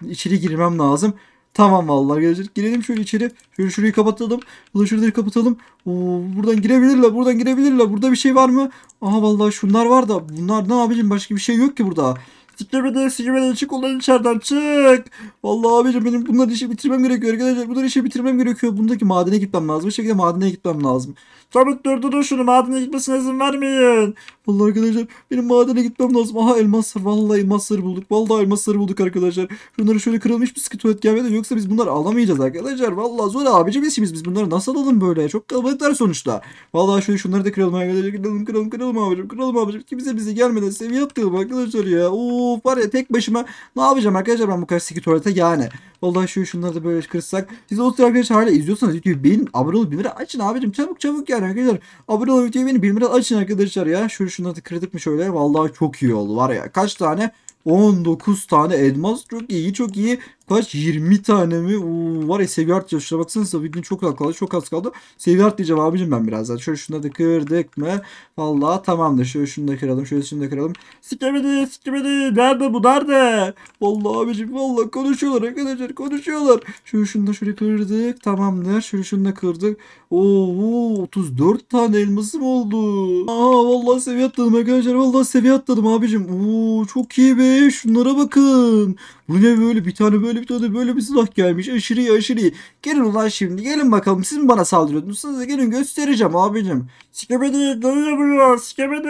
içeri girmem lazım. Tamam vallahi arkadaşlar. Girelim şöyle içeri. Şöyle şurayı kapatalım. Şurada şurayı kapatalım. Oo, buradan girebilirler. Buradan girebilirler. Burada bir şey var mı? Aha vallahi şunlar var da. Bunlar ne abicim başka bir şey yok ki burada. Tikleme de sinirmeden çık onların içeriden çık. Vallahi abicim benim bunları işi bitirmem gerekiyor arkadaşlar. Bunları işi bitirmem gerekiyor. Bundaki madene gitmem lazım. Bu şekilde madene gitmem lazım. Çabuk durdurun şunu madene gitmesine izin vermeyin. Vallahi arkadaşlar benim madene gitmem lazım. Aha elmaslar vallahi elmasları bulduk. Vallahi elmasları bulduk arkadaşlar. Şunları şöyle kırılmış bir skitoet gelmedi yoksa biz bunları alamayacağız arkadaşlar. Vallahi zor abicim işimiz biz bunları nasıl alalım böyle? Çok kalabalıklar sonuçta. Vallahi şöyle şunları da kıralım arkadaşlar. Kıralım kıralım kıralım abicim. Kıralım abicim. Kimse bize gelmeden seviye atlayalım arkadaşlar ya. Oo Of var ya tek başıma ne yapacağım arkadaşlar ben bu kadar siki tuvalete yani. Vallahi şu şunları da böyle kırsak. Siz otur arkadaşlar hala izliyorsanız videoyu beğenin. Abone olup 1 açın abicim. Çabuk çabuk yani arkadaşlar. Abone olup videoyu beğenin 1 açın arkadaşlar ya. Şu şunları da kırdık mı şöyle. Vallahi çok iyi oldu var ya. Kaç tane? 19 tane elmas çok iyi çok iyi Kaç? 20 tane mi? Oo, var ya seviye artıyor. Şuna baksanıza bir gün çok az kaldı. Çok az kaldı. Seviye art diyeceğim abicim ben birazdan. Şöyle şunu da kırdık mı? Valla tamamdır. Şöyle şunu da kıralım. Şöyle şunu da kıralım. Sikemedi sikemedi. Nerede bu nerede? Valla abicim valla konuşuyorlar arkadaşlar konuşuyorlar. Şöyle şunu da şöyle kırdık. Tamamdır. Şöyle şunu da kırdık. Oo 34 tane elmasım oldu. Aa valla seviye atladım arkadaşlar. Valla seviye atladım abicim. Oo çok iyi be. Şunlara bakın. Bu ne böyle bir tane böyle bir tane böyle bir silah gelmiş. Aşırı iyi aşırı iyi. Gelin ulan şimdi gelin bakalım siz mi bana saldırıyordunuz? Siz gelin göstereceğim abicim. Sikemedi dönüyor sikemedi.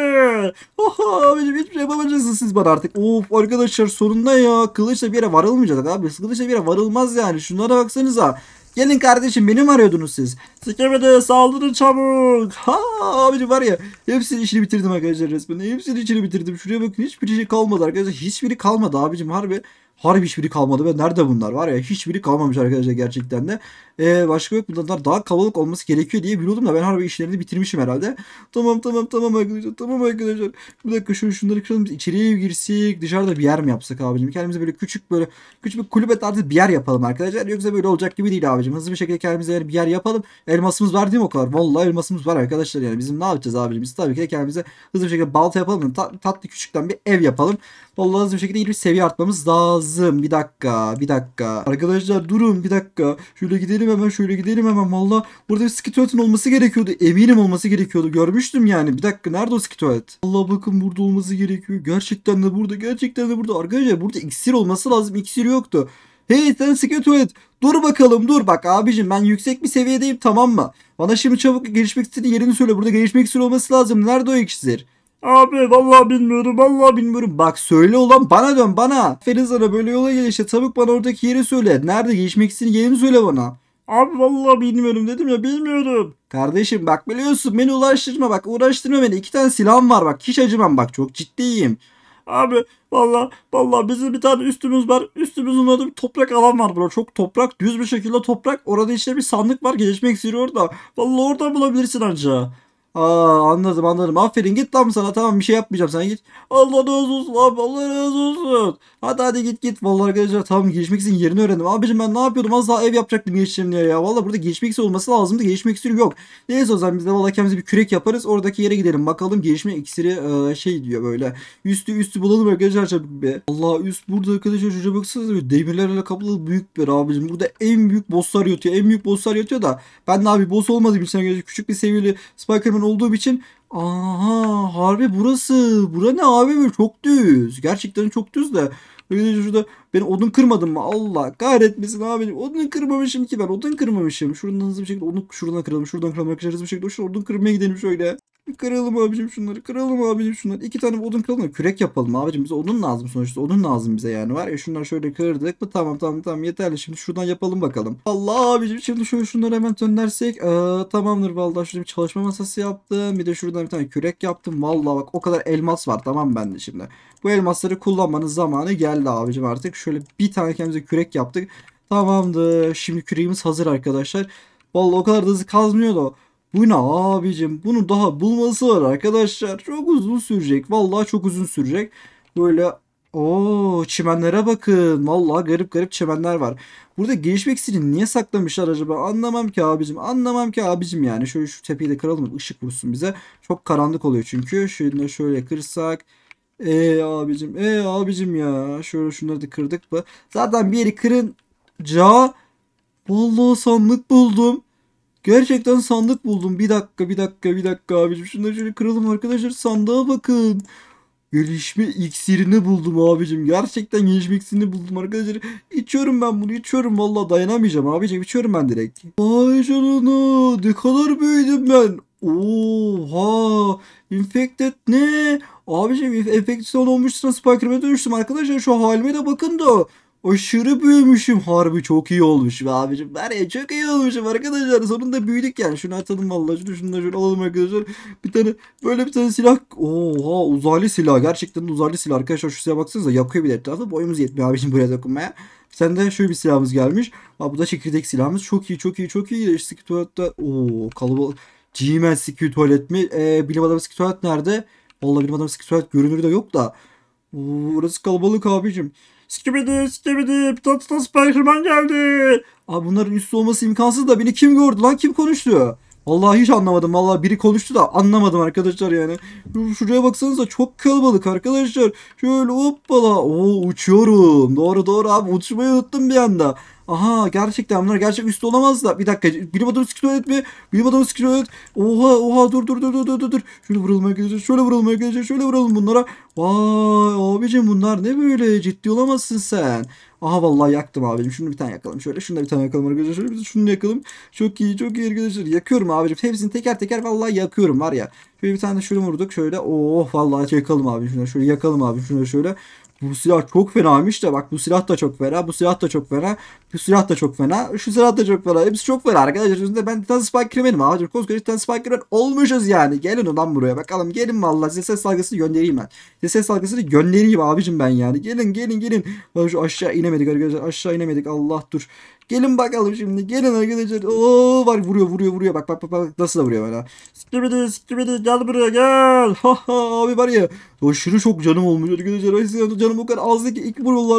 Oha abicim hiçbir şey yapamayacaksınız siz bana artık. Of arkadaşlar sorunda ya. Kılıçla bir yere varılmayacak abi. Kılıçla bir yere varılmaz yani. Şunlara baksanıza. Gelin kardeşim beni mi arıyordunuz siz? Sikemede saldırın çabuk. Ha abici var ya hepsini işini bitirdim arkadaşlar resmen. Hepsini işini bitirdim. Şuraya bakın hiçbir şey kalmadı arkadaşlar. Hiçbiri kalmadı abicim harbi. Harbi hiçbiri kalmadı ve nerede bunlar var ya hiçbiri kalmamış arkadaşlar gerçekten de. Ee, başka yok bunlar daha kalabalık olması gerekiyor diye biliyordum da ben harbi işlerini bitirmişim herhalde. Tamam tamam tamam arkadaşlar tamam arkadaşlar. Bir dakika şu şunları kıralım içeriye girsek dışarıda bir yer mi yapsak abicim? Kendimize böyle küçük böyle küçük bir kulübe tarzı bir yer yapalım arkadaşlar. Yoksa böyle olacak gibi değil abicim. Hızlı bir şekilde kendimize bir yer yapalım. Elmasımız var değil mi o kadar? Vallahi elmasımız var arkadaşlar yani bizim ne yapacağız abicim? Biz tabii ki de kendimize hızlı bir şekilde balta yapalım. Ta tatlı küçükten bir ev yapalım. Vallahi hızlı bir şekilde iyi bir seviye artmamız lazım. Bir dakika, bir dakika. Arkadaşlar durun bir dakika. Şöyle gidelim hemen, şöyle gidelim hemen. Valla burada bir skitoletin olması gerekiyordu. Eminim olması gerekiyordu. Görmüştüm yani. Bir dakika nerede o skitolet? Allah bakın burada olması gerekiyor. Gerçekten de burada, gerçekten de burada. Arkadaşlar burada iksir olması lazım. İksir yoktu. Hey sen skitolet. Dur bakalım dur. Bak abicim ben yüksek bir seviyedeyim tamam mı? Bana şimdi çabuk gelişmek istediği yerini söyle. Burada gelişmek istiyor olması lazım. Nerede o iksir? Abi vallahi bilmiyorum vallahi bilmiyorum. Bak söyle olan bana dön bana. Ferizana böyle yola gel tabuk bana oradaki yeri söyle. Nerede geçmek istediğin yerini söyle bana. Abi vallahi bilmiyorum dedim ya bilmiyorum. Kardeşim bak biliyorsun beni ulaştırma bak uğraştırma beni. iki tane silahım var bak hiç acımam bak çok ciddiyim. Abi valla valla bizim bir tane üstümüz var. Üstümüzün adı bir toprak alan var bro. Çok toprak düz bir şekilde toprak. Orada işte bir sandık var. geçmek istiyor orada. Valla oradan bulabilirsin anca. Aa anladım anladım. Aferin git lan sana. Tamam bir şey yapmayacağım sen git. Allah razı olsun abi. Allah razı olsun. Hadi hadi git git. Vallahi arkadaşlar tamam Geçmeksin yerini öğrendim. Abicim ben ne yapıyordum? Az daha ev yapacaktım geçeceğim diye ya. Valla burada Geçmeksi olması lazımdı. Geçmek iksiri yok. Neyse o zaman biz de vallahi kendimize bir kürek yaparız. Oradaki yere gidelim. Bakalım gelişme iksiri e, şey diyor böyle. Üstü üstü bulalım arkadaşlar çabuk be. Allah üst burada arkadaşlar şuraya baksanıza bir demirlerle kaplı büyük bir abicim. Burada en büyük bosslar yatıyor. En büyük bosslar yatıyor da ben de abi boss olmadığım için küçük bir seviyeli Spikerman olduğum için Aha harbi burası. Bura ne abi böyle çok düz. Gerçekten çok düz de. Böyle şurada ben odun kırmadım mı? Allah kahretmesin abi. Odun kırmamışım ki ben. Odun kırmamışım. Şuradan hızlı bir şekilde odun şuradan kıralım. Şuradan kıralım. Arkadaşlar hızlı bir şekilde şu odun kırmaya gidelim şöyle. Kıralım abicim şunları. Kıralım abicim şunları. İki tane odun kıralım kürek yapalım abicim. Bize odun lazım sonuçta. Odun lazım bize yani. Var ya şunları şöyle kırdık mı tamam tamam tamam yeterli. Şimdi şuradan yapalım bakalım. Allah abicim şimdi şöyle şunları hemen döndersek, Aa, ee, tamamdır vallahi şurada bir çalışma masası yaptım. Bir de şuradan bir tane kürek yaptım. Vallahi bak o kadar elmas var tamam ben de şimdi. Bu elmasları kullanmanın zamanı geldi abicim artık. Şöyle bir tane kendimize kürek yaptık. Tamamdır. Şimdi küreğimiz hazır arkadaşlar. Vallahi o kadar da hızlı kazmıyor da. Bu ne abicim? Bunu daha bulması var arkadaşlar. Çok uzun sürecek. Vallahi çok uzun sürecek. Böyle o çimenlere bakın. Vallahi garip garip çimenler var. Burada gelişme için niye saklamışlar acaba? Anlamam ki abicim. Anlamam ki abicim yani. Şöyle şu tepeyi de kıralım. Işık vursun bize. Çok karanlık oluyor çünkü. Şunu şöyle kırsak. Eee abicim. Eee abicim ya. Şöyle şunları da kırdık bu. Zaten bir yeri kırınca. Vallahi sandık buldum. Gerçekten sandık buldum. Bir dakika bir dakika bir dakika abicim. Şunları şöyle kıralım arkadaşlar. Sandığa bakın. Gelişme iksirini buldum abicim. Gerçekten gelişme iksirini buldum arkadaşlar. İçiyorum ben bunu içiyorum. Valla dayanamayacağım abicim. İçiyorum ben direkt. Vay canına. Ne kadar büyüdüm ben. Oha. Infected ne? Abicim enfeksiyon olmuşsun. Spiker'e dönüştüm arkadaşlar. Şu halime de bakın da. Aşırı büyümüşüm harbi çok iyi olmuş be abicim. Ben ya çok iyi olmuşum arkadaşlar. Sonunda büyüdük yani. Şunu atalım vallahi. Şunu şunu da şöyle alalım arkadaşlar. Bir tane böyle bir tane silah. Oha uzaylı silah. Gerçekten uzaylı silah arkadaşlar. Şu silaha baksanıza yakıyor bir etrafı. Boyumuz yetmiyor abicim buraya dokunmaya. Sen de şöyle bir silahımız gelmiş. Aa, bu da çekirdek silahımız. Çok iyi çok iyi çok iyi. İşte tuvaletle. ooo kalabalık. Gmail sikü tuvalet mi? Ee, bilim adamı sikü tuvalet nerede? Vallahi bilim adamı sikü tuvalet görünür de yok da. Oo, orası kalabalık abicim. Skibidi skibidi Pitatıta Spiderman geldi. Abi bunların üstü olması imkansız da beni kim gördü lan kim konuştu? Vallahi hiç anlamadım. Vallahi biri konuştu da anlamadım arkadaşlar yani. Şuraya baksanıza çok kalabalık arkadaşlar. Şöyle hoppala. Oo uçuyorum. Doğru doğru abi uçmayı unuttum bir anda. Aha gerçekten bunlar gerçek üstü olamaz da. Bir dakika bilim adamı siklet mi? Bilim adamı siklet. Oha oha dur dur dur dur dur dur. Şöyle vurulmaya gideceğiz. Şöyle vurulmaya gideceğiz. Şöyle vuralım bunlara. Vay abicim bunlar ne böyle ciddi olamazsın sen. Aha vallahi yaktım abicim. Şunu bir tane yakalım. Şöyle şunu da bir tane yakalım arkadaşlar. Şöyle bir şunu yakalım. Çok iyi çok iyi arkadaşlar. Yakıyorum abicim. Hepsini teker teker vallahi yakıyorum var ya. Şöyle bir tane de şunu vurduk. Şöyle oh vallahi yakalım abi şunları. Şöyle yakalım abi şunları şöyle. Bu silah çok fenaymış da bak bu silah da çok fena bu silah da çok fena. Hüsrah da çok fena. Şu Serhat da çok fena. Hepsi çok fena arkadaşlar. üzerinde. ben Titan Spiker benim abicim. Koskoca Titan Spiker olmuşuz yani. Gelin ulan buraya bakalım. Gelin valla size ses dalgasını göndereyim ben. Size ses dalgasını göndereyim abicim ben yani. Gelin gelin gelin. Şu aşağı inemedik arkadaşlar. Aşağı inemedik. Allah dur. Gelin bakalım şimdi. Gelin arkadaşlar. Oo var vuruyor vuruyor vuruyor. Bak bak bak bak nasıl da vuruyor bana. Skibidi skibidi gel buraya gel. Ha abi var ya. Aşırı çok canım olmuş arkadaşlar. Canım o kadar azdı ki ilk bu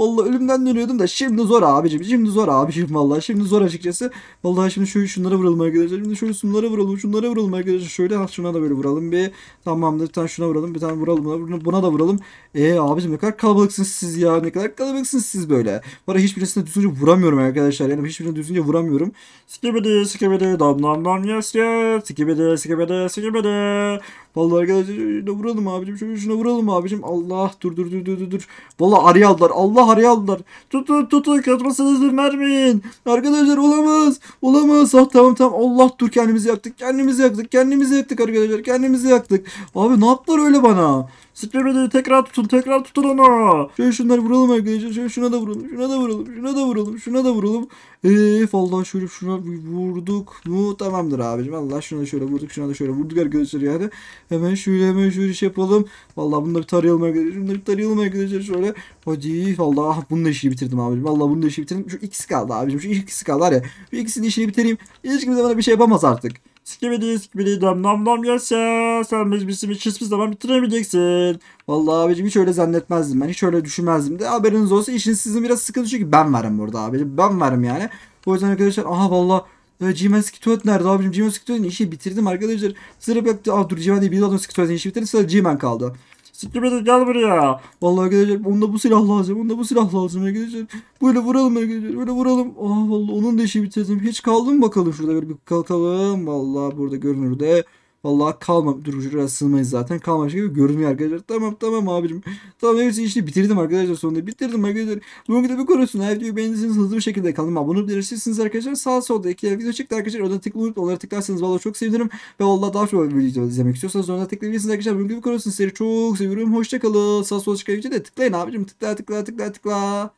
Vallahi ölümden dönüyordum da şimdi zor abi abicim şimdi zor abicim vallahi şimdi zor açıkçası. Vallahi şimdi şöyle şunlara vuralım arkadaşlar. Şimdi şöyle şunlara vuralım şunlara vuralım arkadaşlar. Şöyle ha şuna da böyle vuralım bir. Tamamdır bir tane şuna vuralım bir tane vuralım buna, buna da vuralım. E abicim ne kadar kalabalıksınız siz ya ne kadar kalabalıksınız siz böyle. Var hiçbirisine düzgünce vuramıyorum arkadaşlar. Yani hiçbirisine düzgünce vuramıyorum. Skibidi skibidi dam dam dam yes yes skibidi skibidi skibidi. Vallahi arkadaşlar şuna vuralım abicim. Şuna, şuna vuralım abicim. Allah dur dur dur dur dur. Vallahi araya aldılar. Allah araya aldılar. Tutun tutun kaçmasınız izin vermeyin. Arkadaşlar olamaz. Olamaz. Ah, tamam tamam. Allah dur kendimizi yaktık. Kendimizi yaktık. Kendimizi yaktık arkadaşlar. Kendimizi yaktık. Abi ne yaptılar öyle bana? Spiro'yu tekrar tutun. Tekrar tutun onu. Şöyle şunları vuralım arkadaşlar. Şöyle şuna da vuralım. Şuna da vuralım. Şuna da vuralım. Şuna da vuralım. Eee Allah şöyle şuna vurduk mu? Tamamdır abicim. Allah şuna da şöyle vurduk. Şuna da şöyle vurduk arkadaşlar yani. Hemen şöyle hemen şöyle şey yapalım. Valla bunları tarayalım arkadaşlar. Bunları tarayalım arkadaşlar şöyle. Hadi valla bunun da işi bitirdim abicim. Valla bunun da işi bitirdim. Şu ikisi kaldı abicim. Şu ikisi kaldı. ya. Bir ikisinin işini bitireyim. Hiç kimse bana bir şey yapamaz artık. Skibidi skibidi dam dam dam gelse sen bizim hiç hiçbir zaman bitiremeyeceksin. Vallahi abicim hiç öyle zannetmezdim ben hiç öyle düşünmezdim de haberiniz olsa işin sizin biraz sıkıntı çünkü ben varım burada abicim ben varım yani. O yüzden arkadaşlar aha valla e, Gmail Skitoet nerede abicim Gmail Skitoet'in işi bitirdim arkadaşlar. Sıra yaptı ah dur Gmail değil bir adam Skitoet'in işi bitirdim sıra cimen kaldı. Skibidi gel buraya. Vallahi arkadaşlar onda bu silah lazım. Onda bu silah lazım arkadaşlar. Böyle vuralım arkadaşlar. Böyle vuralım. Ah vallahi onun da işi bitirdim. Hiç kaldım bakalım şurada böyle bir kalkalım. Vallahi burada görünür de. Vallahi kalma dur ucuna sığmayız zaten. Kalmamış gibi şey görünüyor arkadaşlar. Tamam tamam abicim. Tamam hepsi işte bitirdim arkadaşlar sonunda. Bitirdim arkadaşlar. Bu videoda bu konusunda her videoyu beğendiyseniz hızlı bir şekilde kalın abone olabilirsiniz arkadaşlar. Sağ solda iki video çıktı arkadaşlar. Orada tıklı unutmayın. tıklarsanız vallahi çok sevinirim. Ve vallahi daha çok video izlemek istiyorsanız ona tıklayabilirsiniz arkadaşlar. Bugün bu konusunda sizleri çok seviyorum. Hoşçakalın. Sağ sola çıkan videoda tıklayın abicim. Tıkla tıkla tıkla tıkla.